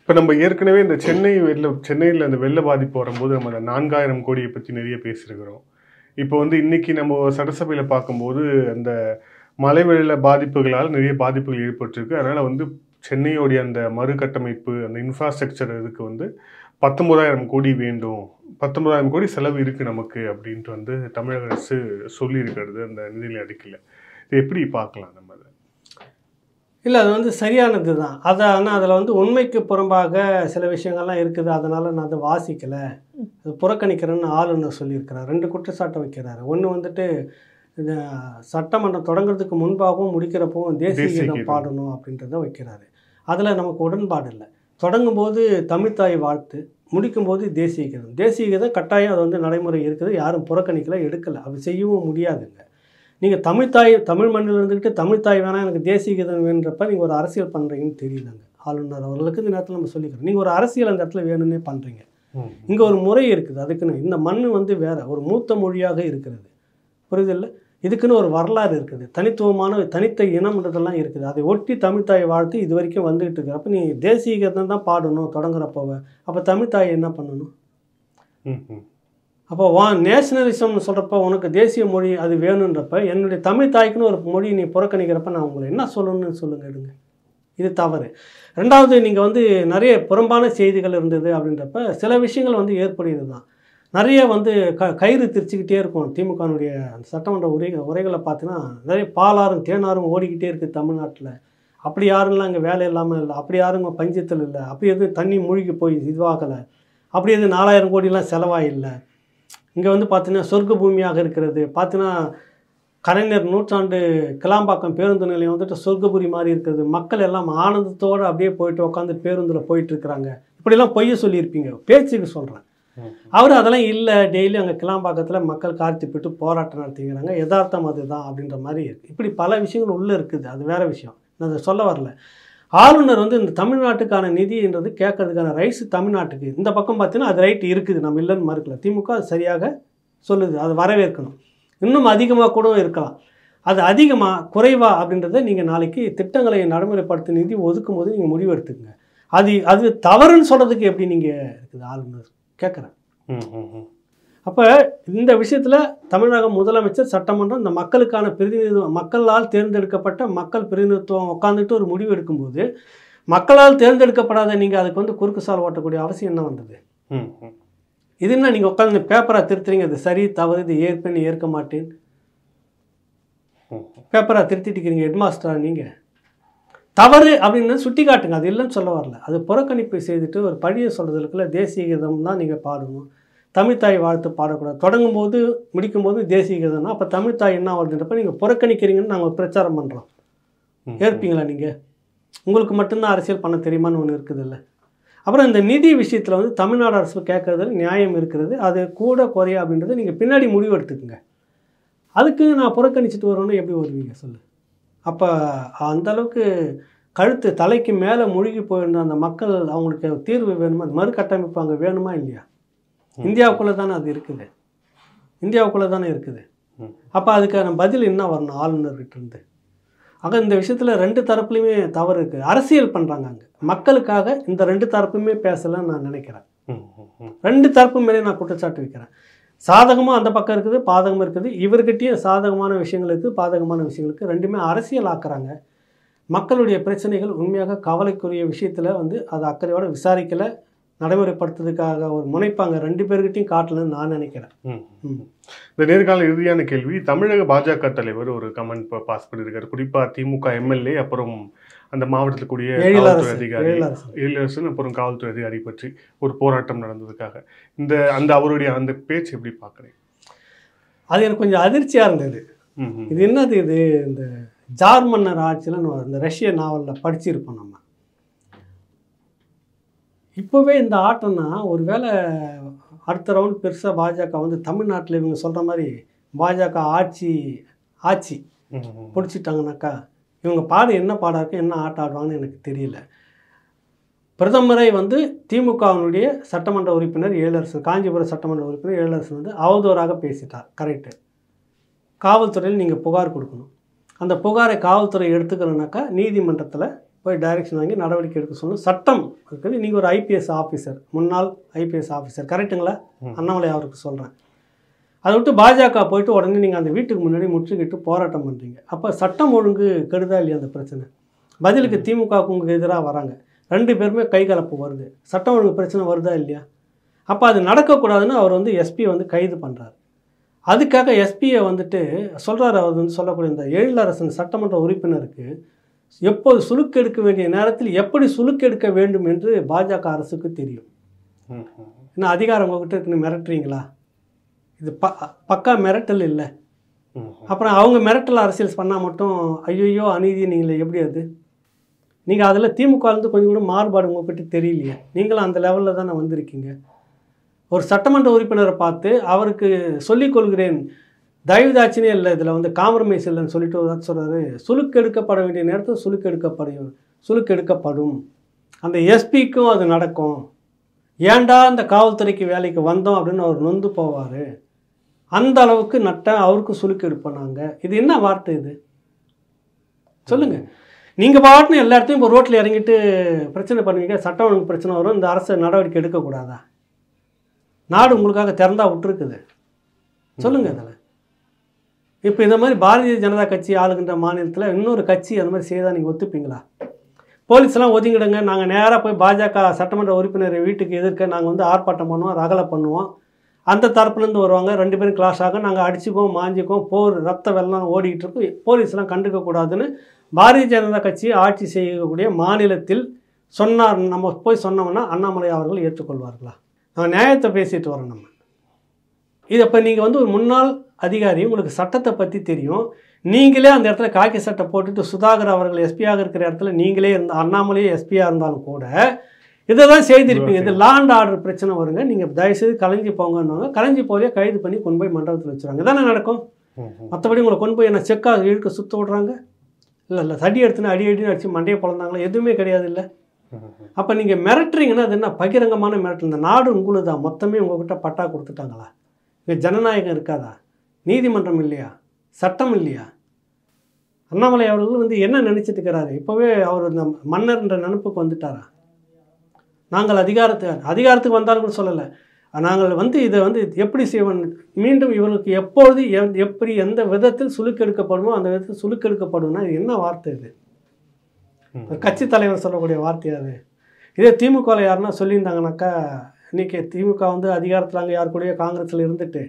இப்போ நம்ம ஏற்கனவே இந்த சென்னை வெள்ள சென்னையில் அந்த வெள்ள பாதிப்பு வரும்போது நம்ம நான்காயிரம் கோடியை பற்றி நிறைய பேசியிருக்கிறோம் இப்போ வந்து இன்றைக்கி நம்ம சட்டசபையில் பார்க்கும்போது அந்த மழை வெள்ள பாதிப்புகளால் நிறைய பாதிப்புகள் ஏற்பட்டிருக்கு அதனால் வந்து சென்னையோடைய அந்த மறுகட்டமைப்பு அந்த இன்ஃப்ராஸ்ட்ரக்சர் இதுக்கு வந்து பத்தொம்பதாயிரம் கோடி வேண்டும் பத்தொன்பதாயிரம் கோடி செலவு இருக்குது நமக்கு அப்படின்ட்டு வந்து தமிழக அரசு சொல்லியிருக்கிறது அந்த நிதிநிலை அடிக்கல இது எப்படி பார்க்கலாம் நம்ம அதை
இல்லை அது வந்து சரியானது தான் அதை ஆனால் அதில் வந்து உண்மைக்கு புறம்பாக சில விஷயங்கள்லாம் இருக்குது அதனால் நான் அதை வாசிக்கலை புறக்கணிக்கிறேன்னு ஆளுநர் சொல்லியிருக்கிறார் ரெண்டு குற்றச்சாட்டை வைக்கிறாரு ஒன்று வந்துட்டு இந்த சட்டமன்றம் தொடங்குறதுக்கு முன்பாகவும் முடிக்கிறப்பவும் தேசிய கீதம் பாடணும் அப்படின்றத வைக்கிறாரு அதில் நமக்கு உடன்பாடு இல்லை தொடங்கும் போது தமிழ்த்தாய் வாழ்த்து முடிக்கும்போது தேசிய கீதம் தேசிய கீதம் கட்டாயம் அது வந்து நடைமுறை இருக்குது யாரும் புறக்கணிக்கல எடுக்கலை அது செய்யவும் முடியாதுங்க நீங்கள் தாய் தமிழ் மண்ணில் இருந்துக்கிட்டு தமிழ்த்தாய் வேணால் எனக்கு தேசிய கீதம் வேணுன்றப்ப நீங்கள் ஒரு அரசியல் பண்ணுறீங்கன்னு தெரியலங்க ஆளுநர் அவர்களுக்கு இந்த நேரத்தில் நம்ம சொல்லிக்கிறோம் நீங்கள் ஒரு அரசியல் அந்த இடத்துல வேணும்னே பண்ணுறீங்க இங்கே ஒரு முறை இருக்குது அதுக்குன்னு இந்த மண் வந்து வேறு ஒரு மூத்த மொழியாக இருக்கிறது இல்லை இதுக்குன்னு ஒரு வரலாறு இருக்குது தனித்துவமான தனித்த இனம்ன்றதெல்லாம் இருக்குது அதை ஒட்டி தாயை வாழ்த்து இது வரைக்கும் வந்துகிட்டு இருக்கு அப்போ நீ தேசிய கீதம் தான் பாடணும் தொடங்குறப்போ அப்போ தமிழ்தாயை என்ன பண்ணணும் அப்போ வா நேஷனலிசம்னு சொல்கிறப்ப உனக்கு தேசிய மொழி அது வேணுன்றப்ப என்னுடைய தமிழ் தாய்க்குன்னு ஒரு மொழி நீ புறக்கணிக்கிறப்ப நான் உங்களை என்ன சொல்லணும்னு சொல்லுங்க எடுங்க இது தவறு ரெண்டாவது நீங்கள் வந்து நிறைய புறம்பான செய்திகள் இருந்தது அப்படின்றப்ப சில விஷயங்கள் வந்து ஏற்படுகிறது தான் நிறைய வந்து க கயிறு திரிச்சுக்கிட்டே இருக்கும் திமுகனுடைய சட்டமன்ற உரை உரைகளை பார்த்தீங்கன்னா நிறைய பாலாரும் தேனாரும் ஓடிக்கிட்டே இருக்குது தமிழ்நாட்டில் அப்படி யாருங்களாம் அங்கே வேலை இல்லாமல் இல்லை அப்படி யாருங்க பஞ்சத்தில் இல்லை அப்படி எதுவும் தண்ணி மூழ்கி போய் இதுவாகலை அப்படி எதுவும் நாலாயிரம் கோடியெலாம் செலவாயில்லை இங்கே வந்து பார்த்தீங்கன்னா சொர்க்க பூமியாக இருக்கிறது பார்த்தீங்கன்னா கலைஞர் நூற்றாண்டு கிளாம்பாக்கம் பேருந்து நிலையம் வந்துட்டு சொர்க்கபுரி மாதிரி இருக்குது மக்கள் எல்லாம் ஆனந்தத்தோடு அப்படியே போயிட்டு உட்காந்து பேருந்தில் போயிட்டு இருக்கிறாங்க இப்படிலாம் பொய்ய சொல்லியிருப்பீங்க பேச்சுக்கு சொல்கிறேன் அவர் அதெல்லாம் இல்லை டெய்லி அங்கே கிளாம்பாக்கத்தில் மக்கள் கார்த்திப்பிட்டு போராட்டம் நடத்திக்கிறாங்க யதார்த்தம் அதுதான் அப்படின்ற மாதிரி இருக்குது இப்படி பல விஷயங்கள் உள்ளே இருக்குது அது வேறு விஷயம் நான் அதை சொல்ல வரல ஆளுநர் வந்து இந்த தமிழ்நாட்டுக்கான நிதின்றது கேட்கறதுக்கான ரைட்ஸ் தமிழ்நாட்டுக்கு இந்த பக்கம் பார்த்தீங்கன்னா அது ரைட் இருக்குது நம்ம இல்லைன்னு மறுக்கல திமுக அது சரியாக சொல்லுது அதை வரவேற்கணும் இன்னும் அதிகமாக கூட இருக்கலாம் அது அதிகமாக குறைவா அப்படின்றத நீங்கள் நாளைக்கு திட்டங்களை நடைமுறைப்படுத்த நிதி ஒதுக்கும் போது நீங்கள் முடிவு எடுத்துக்கங்க அது அது தவறுன்னு சொல்கிறதுக்கு எப்படி நீங்கள் இருக்குது ஆளுநர் கேட்குறேன் அப்போ இந்த விஷயத்தில் தமிழக முதலமைச்சர் சட்டமன்றம் இந்த மக்களுக்கான பிரதிநிதித்துவம் மக்களால் தேர்ந்தெடுக்கப்பட்ட மக்கள் பிரதிநிதித்துவம் உட்காந்துட்டு ஒரு முடிவு எடுக்கும்போது மக்களால் தேர்ந்தெடுக்கப்படாத நீங்கள் அதுக்கு வந்து குறுக்கு சால் ஓட்டக்கூடிய அவசியம் என்ன வந்தது இது என்ன நீங்கள் உட்காந்து பேப்பராக திருத்துறீங்க அது சரி தவறு இது ஏற்பேன்னு ஏற்க மாட்டேன் பேப்பராக திருத்திட்டு இருக்கிறீங்க ஹெட்மாஸ்டராக நீங்கள் தவறு அப்படின்னு சுட்டி காட்டுங்க அது இல்லைன்னு சொல்ல வரல அது புறக்கணிப்பு செய்துட்டு ஒரு பழியை சொல்கிறதுக்குள்ள தேசிய கீதம் தான் நீங்கள் பாடணும் தமிழ் தாய் வாழ்த்து பாடக்கூடாது தொடங்கும் போது முடிக்கும் போது தேசிய கீதம்னா அப்போ தமிழ் தாய் என்ன வருதுன்றப்ப நீங்கள் புறக்கணிக்கிறீங்கன்னு நாங்கள் பிரச்சாரம் பண்ணுறோம் ஏற்பீங்களா நீங்கள் உங்களுக்கு மட்டும்தான் அரசியல் பண்ண தெரியுமான்னு ஒன்று இருக்குது இல்லை அப்புறம் இந்த நிதி விஷயத்தில் வந்து தமிழ்நாடு அரசு கேட்குறதுல நியாயம் இருக்கிறது அது கூட குறையா அப்படின்றது நீங்கள் பின்னாடி முடிவு எடுத்துக்கோங்க அதுக்கு நான் புறக்கணிச்சிட்டு வரணும்னு எப்படி வருவீங்க சொல்லு அப்போ அந்தளவுக்கு கழுத்து தலைக்கு மேலே மூழ்கி போயிருந்த அந்த மக்கள் அவங்களுக்கு தீர்வு வேணுமா மறுகட்டமைப்பு அங்கே வேணுமா இல்லையா இந்தியாவுக்குள்ளே தானே அது இருக்குது இந்தியாவுக்குள்ளே தானே இருக்குது அப்போ அதுக்கான பதில் என்ன வரணும் ஆளுநர்கிட்ட இருந்து ஆக இந்த விஷயத்தில் ரெண்டு தரப்புலையுமே தவறு இருக்குது அரசியல் பண்ணுறாங்க அங்கே மக்களுக்காக இந்த ரெண்டு தரப்புமே பேசலன்னு நான் நினைக்கிறேன் ரெண்டு தரப்பு மேலே நான் குற்றச்சாட்டு வைக்கிறேன் சாதகமாக அந்த பக்கம் இருக்குது பாதகம் இருக்குது இவர்கிட்டயும் சாதகமான விஷயங்கள் இருக்குது பாதகமான விஷயங்களுக்கு ரெண்டுமே அரசியல் ஆக்குறாங்க மக்களுடைய பிரச்சனைகள் உண்மையாக கவலைக்குரிய விஷயத்தில் வந்து அதை அக்கறையோடு விசாரிக்கலை நடைமுறைப்படுத்துறதுக்காக ஒரு முனைப்பாங்க ரெண்டு பேர்கிட்டையும் காட்டலன்னு நான் நினைக்கிறேன்
இந்த நேர்கால இறுதியான கேள்வி தமிழக பாஜக தலைவர் ஒரு கமெண்ட் பாஸ் பண்ணியிருக்காரு குறிப்பாக திமுக எம்எல்ஏ அப்புறம் அந்த மாவட்டத்தில் கூடிய காவல்துறை அதிகாரி எழிலரசன் அப்புறம் காவல்துறை அதிகாரி பற்றி ஒரு போராட்டம் நடந்ததுக்காக இந்த அந்த அவருடைய அந்த பேச்சு எப்படி பார்க்குறேன்
அது எனக்கு கொஞ்சம் அதிர்ச்சியாக இருந்தது இது என்னது இது இந்த ஜார்மன்னர் ஆட்சியில் அந்த ரஷ்ய நாவலில் படிச்சிருப்போம் நம்ம இப்போவே இந்த ஆட்டம்னா ஒரு வேளை அடுத்த ரவுண்ட் பெருசாக பாஜக வந்து தமிழ்நாட்டில் இவங்க சொல்கிற மாதிரி பாஜக ஆட்சி ஆட்சி பிடிச்சிட்டாங்கனாக்கா இவங்க பாடு என்ன பாடம் இருக்கு என்ன ஆட்டம் ஆடுவாங்கன்னு எனக்கு தெரியல பிரதமரை வந்து திமுகவினுடைய சட்டமன்ற உறுப்பினர் ஏழரசு காஞ்சிபுரம் சட்டமன்ற உறுப்பினர் ஏழரசு வந்து அவதூறாக பேசிட்டார் கரெக்டு காவல்துறையில் நீங்கள் புகார் கொடுக்கணும் அந்த புகாரை காவல்துறை எடுத்துக்கிறோன்னாக்கா நீதிமன்றத்தில் போய் டைரெக்ஷன் வாங்கி நடவடிக்கை எடுக்க சொல்லணும் சட்டம் இருக்குது இன்றைக்கி ஒரு ஐபிஎஸ் ஆஃபீஸர் முன்னாள் ஐபிஎஸ் ஆஃபீஸர் கரெக்டுங்களா அண்ணாமலை அவருக்கு சொல்கிறேன் அதை விட்டு பாஜக போயிட்டு உடனே நீங்கள் அந்த வீட்டுக்கு முன்னாடி முற்றுகிட்டு போராட்டம் பண்ணுறீங்க அப்போ சட்டம் ஒழுங்கு கெடுதா இல்லையா அந்த பிரச்சனை பதிலுக்கு திமுகவுக்கு உங்களுக்கு எதிராக வராங்க ரெண்டு பேருமே கை கலப்பு வருது சட்டம் ஒழுங்கு பிரச்சனை வருதா இல்லையா அப்போ அது நடக்கக்கூடாதுன்னு அவர் வந்து எஸ்பியை வந்து கைது பண்ணுறாரு அதுக்காக எஸ்பியை வந்துட்டு சொல்கிறார் அவர் வந்து சொல்லக்கூடிய இந்த எழிலரசன் சட்டமன்ற உறுப்பினருக்கு எப்போது எடுக்க வேண்டிய நேரத்தில் எப்படி எடுக்க வேண்டும் என்று பாஜக அரசுக்கு தெரியும் ஏன்னா அதிகாரம் உங்ககிட்ட இருக்குன்னு மிரட்டுறீங்களா இது ப பக்கா மிரட்டல் இல்லை அப்புறம் அவங்க மிரட்டல் அரசியல் பண்ணால் மட்டும் ஐயோ அநீதி நீங்களே எப்படி அது நீங்கள் அதில் திமுகலேருந்து கொஞ்சம் கூட மாறுபாடு உங்ககிட்ட தெரியலையே நீங்களும் அந்த லெவலில் தானே வந்திருக்கீங்க ஒரு சட்டமன்ற உறுப்பினரை பார்த்து அவருக்கு சொல்லிக் கொள்கிறேன் தயவுதாச்சினே இல்லை இதில் வந்து காம்ப்ரமைஸ் இல்லைன்னு சொல்லிட்டு சொல்கிறாரு சுழுக்கெடுக்கப்பட வேண்டிய நேரத்தில் சுலுக்கு சுழுக்கெடுக்கப்படும் அந்த எஸ்பிக்கும் அது நடக்கும் ஏண்டா இந்த காவல்துறைக்கு வேலைக்கு வந்தோம் அப்படின்னு அவர் நொந்து போவார் அந்த அளவுக்கு நட்ட அவருக்கு சுலுக்கு எடுப்பாங்க இது என்ன வார்த்தை இது சொல்லுங்கள் நீங்கள் பாட்டுன்னு எல்லா இடத்தையும் இப்போ ரோட்டில் இறங்கிட்டு பிரச்சனை பண்ணுவீங்க சட்டம் ஒழுங்கு பிரச்சனை வரும் இந்த அரசு நடவடிக்கை எடுக்கக்கூடாதா நாடு உங்களுக்காக திறந்தா விட்டுருக்குது சொல்லுங்கள் அதில் இப்போ இந்த மாதிரி பாரதிய ஜனதா கட்சி ஆளுகின்ற மாநிலத்தில் இன்னொரு கட்சி அந்த மாதிரி செய்தால் நீங்கள் ஒத்துப்பீங்களா போலீஸ்லாம் ஒதுங்கிடுங்க நாங்கள் நேராக போய் பாஜக சட்டமன்ற உறுப்பினர் வீட்டுக்கு எதிர்க்க நாங்கள் வந்து ஆர்ப்பாட்டம் பண்ணுவோம் ரகலை பண்ணுவோம் அந்த தரப்புலேருந்து வருவாங்க ரெண்டு பேரும் கிளாஸ் ஆகும் நாங்கள் அடிச்சுக்குவோம் மாஞ்சிக்கோம் போர் ரத்த வெள்ளம் ஓடிக்கிட்டு இருக்கும் போலீஸ்லாம் கண்டுக்கக்கூடாதுன்னு பாரதிய ஜனதா கட்சி ஆட்சி செய்யக்கூடிய மாநிலத்தில் சொன்னார் நம்ம போய் சொன்னோம்னா அண்ணாமலை அவர்கள் ஏற்றுக்கொள்வார்களா நாங்கள் நியாயத்தை பேசிட்டு வரோம் நம்ம இது அப்போ நீங்கள் வந்து ஒரு முன்னாள் அதிகாரி உங்களுக்கு சட்டத்தை பற்றி தெரியும் நீங்களே அந்த இடத்துல காக்கி சட்டை போட்டுட்டு சுதாகர் அவர்கள் எஸ்பியாக இருக்கிற இடத்துல நீங்களே இருந்த அண்ணாமலையே எஸ்பியாக இருந்தாலும் கூட இதை தான் செய்திருப்பீங்க இது லாண்ட் ஆர்டர் பிரச்சனை வருங்க நீங்கள் தயவுசெய்து கலைஞ்சி போங்கன்னு கலைஞ்சி போலே கைது பண்ணி கொண்டு போய் மண்டலத்தில் வச்சுருவாங்க இதானே நடக்கும் மற்றபடி உங்களை கொண்டு போய் என்ன செக்காக இழுக்க சுற்று விடுறாங்க இல்லை இல்லை தடி எடுத்துன்னு அடி அடினு அடித்து மண்டையை பிறந்தாங்களா எதுவுமே கிடையாது இல்லை அப்போ நீங்கள் மிரட்டுறீங்கன்னா அது என்ன பகிரங்கமான மிரட்டல் இந்த நாடு உங்களுக்கு தான் மொத்தமே உங்ககிட்ட பட்டா கொடுத்துட்டாங்களா இங்கே ஜனநாயகம் இருக்காதா நீதிமன்றம் இல்லையா சட்டம் இல்லையா அண்ணாமலை அவர்கள் வந்து என்ன நினச்சிட்டு இருக்கிறாரு இப்போவே அவர் இந்த மன்னர்ன்ற நினப்புக்கு வந்துட்டாரா நாங்கள் அதிகாரத்து அதிகாரத்துக்கு கூட சொல்லலை நாங்கள் வந்து இதை வந்து எப்படி செய்வன் மீண்டும் இவர்களுக்கு எப்பொழுது எப்படி எந்த விதத்தில் சுழுக்கெடுக்கப்படுமோ அந்த விதத்தில் சுழுக்கெடுக்கப்படும்னா இது என்ன வார்த்தை இது கட்சி தலைவர் சொல்லக்கூடிய வார்த்தை அது இதே திமுகவில் யாருன்னா சொல்லியிருந்தாங்கனாக்கா இன்றைக்கி திமுக வந்து அதிகாரத்தில் அங்கே யார் கூடயோ காங்கிரஸில் இருந்துட்டு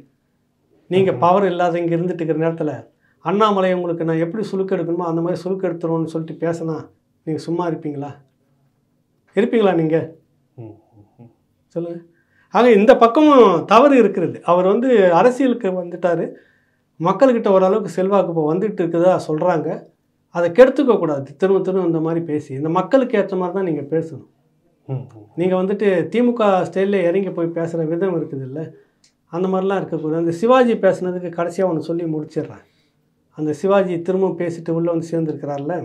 நீங்கள் பவர் இல்லாத இங்கே இருந்துட்டு இருக்கிற நேரத்தில் அண்ணாமலை உங்களுக்கு நான் எப்படி சுழுக்கு எடுக்கணுமோ அந்த மாதிரி சுழுக்கு எடுத்துருவோம்னு சொல்லிட்டு பேசினா நீங்கள் சும்மா இருப்பீங்களா இருப்பீங்களா நீங்கள் சொல்லுங்கள் ஆக இந்த பக்கமும் தவறு இருக்கிறது அவர் வந்து அரசியலுக்கு வந்துட்டார் மக்கள்கிட்ட ஓரளவுக்கு செல்வாக்கு இப்போ வந்துட்டு இருக்குதா சொல்கிறாங்க அதை கெடுத்துக்கக்கூடாது திரும்ப திரும்ப இந்த மாதிரி பேசி இந்த மக்களுக்கு ஏற்ற மாதிரி தான் நீங்கள் பேசணும் நீங்கள் வந்துட்டு திமுக ஸ்டைலில் இறங்கி போய் பேசுகிற விதம் இருக்குது இல்லை அந்த மாதிரிலாம் இருக்கக்கூடாது அந்த சிவாஜி பேசுனதுக்கு கடைசியாக ஒன்று சொல்லி முடிச்சிடுறேன் அந்த சிவாஜி திரும்பவும் பேசிட்டு உள்ளே வந்து சேர்ந்துருக்கிறார்ல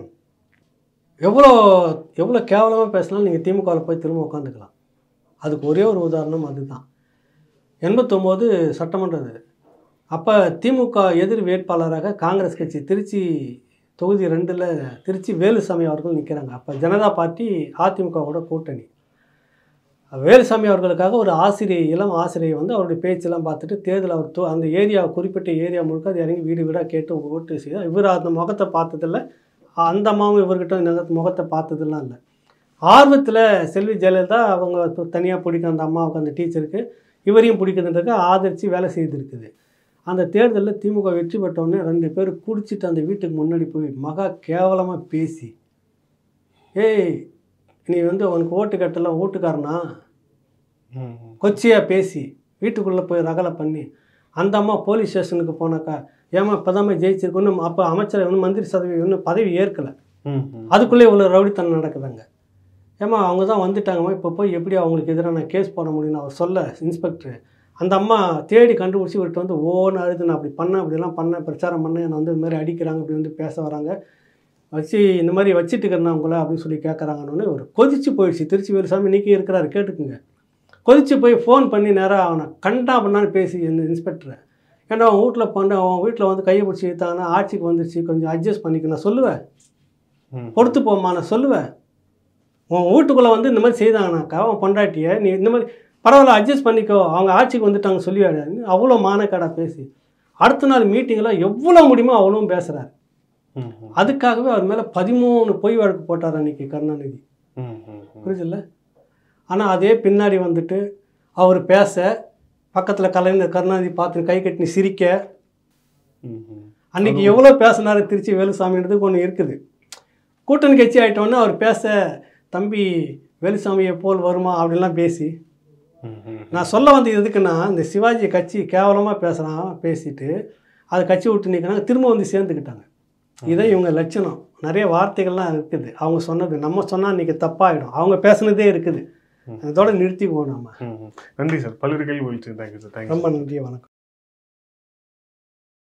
எவ்வளோ எவ்வளோ கேவலமாக பேசினாலும் நீங்கள் திமுகவில் போய் திரும்ப உட்காந்துக்கலாம் அதுக்கு ஒரே ஒரு உதாரணம் அதுதான் எண்பத்தொம்போது சட்டமன்றது அப்போ திமுக எதிர் வேட்பாளராக காங்கிரஸ் கட்சி திருச்சி தொகுதி ரெண்டில் திருச்சி வேலுசாமி அவர்கள் நிற்கிறாங்க அப்போ ஜனதா பார்ட்டி அதிமுகவோட கூட்டணி வேலுசாமி அவர்களுக்காக ஒரு ஆசிரியை இளம் ஆசிரியை வந்து அவருடைய பேச்செல்லாம் பார்த்துட்டு தேர்தல் அவர் தோ அந்த ஏரியா குறிப்பிட்ட ஏரியா முழுக்க அது இறங்கி வீடு வீடாக கேட்டு ஓட்டு செய்தார் இவர் அந்த முகத்தை பார்த்ததில்ல அந்த அம்மாவும் இவர்கிட்ட முகத்தை பார்த்ததுலாம் இல்லை ஆர்வத்தில் செல்வி ஜெயலலிதா அவங்க தனியாக பிடிக்கும் அந்த அம்மாவுக்கு அந்த டீச்சருக்கு இவரையும் பிடிக்குதுன்றதுக்கு ஆதரித்து வேலை செய்திருக்குது அந்த தேர்தலில் திமுக வெற்றி பெற்றவுடனே ரெண்டு பேர் குடிச்சிட்டு அந்த வீட்டுக்கு முன்னாடி போய் மகா கேவலமாக பேசி ஏய் நீ வந்து உனக்கு ஓட்டு கட்டலாம் ஓட்டுக்காரனா கொச்சியாக பேசி வீட்டுக்குள்ளே போய் ரகலை பண்ணி அந்த அம்மா போலீஸ் ஸ்டேஷனுக்கு போனாக்கா ஏமா இப்போதாம்மா ஜெயிச்சிருக்கு இன்னும் அப்போ அமைச்சர் ஒன்றும் மந்திரி சதவி இன்னும் பதவி ஏற்கலை அதுக்குள்ளே இவ்வளோ ரவுடித்தனம் நடக்குதுங்க ஏமா அவங்க தான் வந்துட்டாங்கம்மா இப்போ போய் எப்படி அவங்களுக்கு எதிராக நான் கேஸ் போட முடியும்னு அவர் சொல்ல இன்ஸ்பெக்டர் அந்த அம்மா தேடி கண்டுபிடிச்சி இவர்கிட்ட வந்து ஓன்னு அழுது நான் அப்படி பண்ணேன் அப்படிலாம் பண்ணேன் பிரச்சாரம் பண்ண என்னை வந்து இந்த மாதிரி அடிக்கிறாங்க அப்படி வந்து பேச வராங்க வச்சு இந்த மாதிரி வச்சுட்டு இருக்கிறேன் உங்களை அப்படின்னு சொல்லி கேட்குறாங்கன்னு ஒரு கொதிச்சு போயிடுச்சு திருச்சி வேலுசாமி இன்றைக்கி இருக்கிறாரு கேட்டுக்குங்க கொதிச்சு போய் ஃபோன் பண்ணி நேராக அவனை கண்டா பண்ணான்னு பேசி இந்த இன்ஸ்பெக்டரை ஏன்னா அவன் வீட்டில் பண்ண அவன் வீட்டில் வந்து கையை பிடிச்சி ஏற்றாங்கன்னா ஆட்சிக்கு வந்துருச்சு கொஞ்சம் அட்ஜஸ்ட் பண்ணிக்க நான் சொல்லுவேன் பொறுத்து போமா நான் சொல்லுவேன் உன் வீட்டுக்குள்ளே வந்து இந்த மாதிரி செய்தாங்கனாக்கா அவன் பொண்டாட்டியை நீ இந்த மாதிரி பரவாயில்ல அட்ஜஸ்ட் பண்ணிக்கோ அவங்க ஆட்சிக்கு வந்துட்டாங்க சொல்லி அவ்வளோ மானக்காடாக பேசி அடுத்த நாள் மீட்டிங்கில் எவ்வளோ முடியுமோ அவ்வளோ பேசுகிறார் அதுக்காகவே அவர் மேலே பதிமூணு பொய் வழக்கு போட்டார் அன்னைக்கு கருணாநிதி புரிஞ்சுல்ல ஆனால் அதே பின்னாடி வந்துட்டு அவர் பேச பக்கத்தில் கலைஞர் கருணாநிதி பார்த்து கை கட்டினி சிரிக்க அன்னைக்கு எவ்வளோ பேசினார் திருச்சி வேலுசாமின்றதுக்கு ஒன்று இருக்குது கூட்டணி கட்சி ஆகிட்டோன்னே அவர் பேச தம்பி வேலுசாமியை போல் வருமா அப்படின்லாம் பேசி நான் சொல்ல வந்து எதுக்குன்னா இந்த சிவாஜி கட்சி கேவலமாக பேசுகிறான் பேசிட்டு அது கட்சி விட்டு நிற்கிறாங்க திரும்ப வந்து சேர்ந்துக்கிட்டாங்க இதே இவங்க லட்சணம் நிறைய வார்த்தைகள்லாம் இருக்குது அவங்க சொன்னது நம்ம சொன்னால் இன்றைக்கி தப்பாகிடும் அவங்க பேசுனதே இருக்குது அதோட நிறுத்திக்குவோம் நம்ம நன்றி சார் பல்வேறு கேள்வி தேங்க்யூ ரொம்ப நன்றி வணக்கம்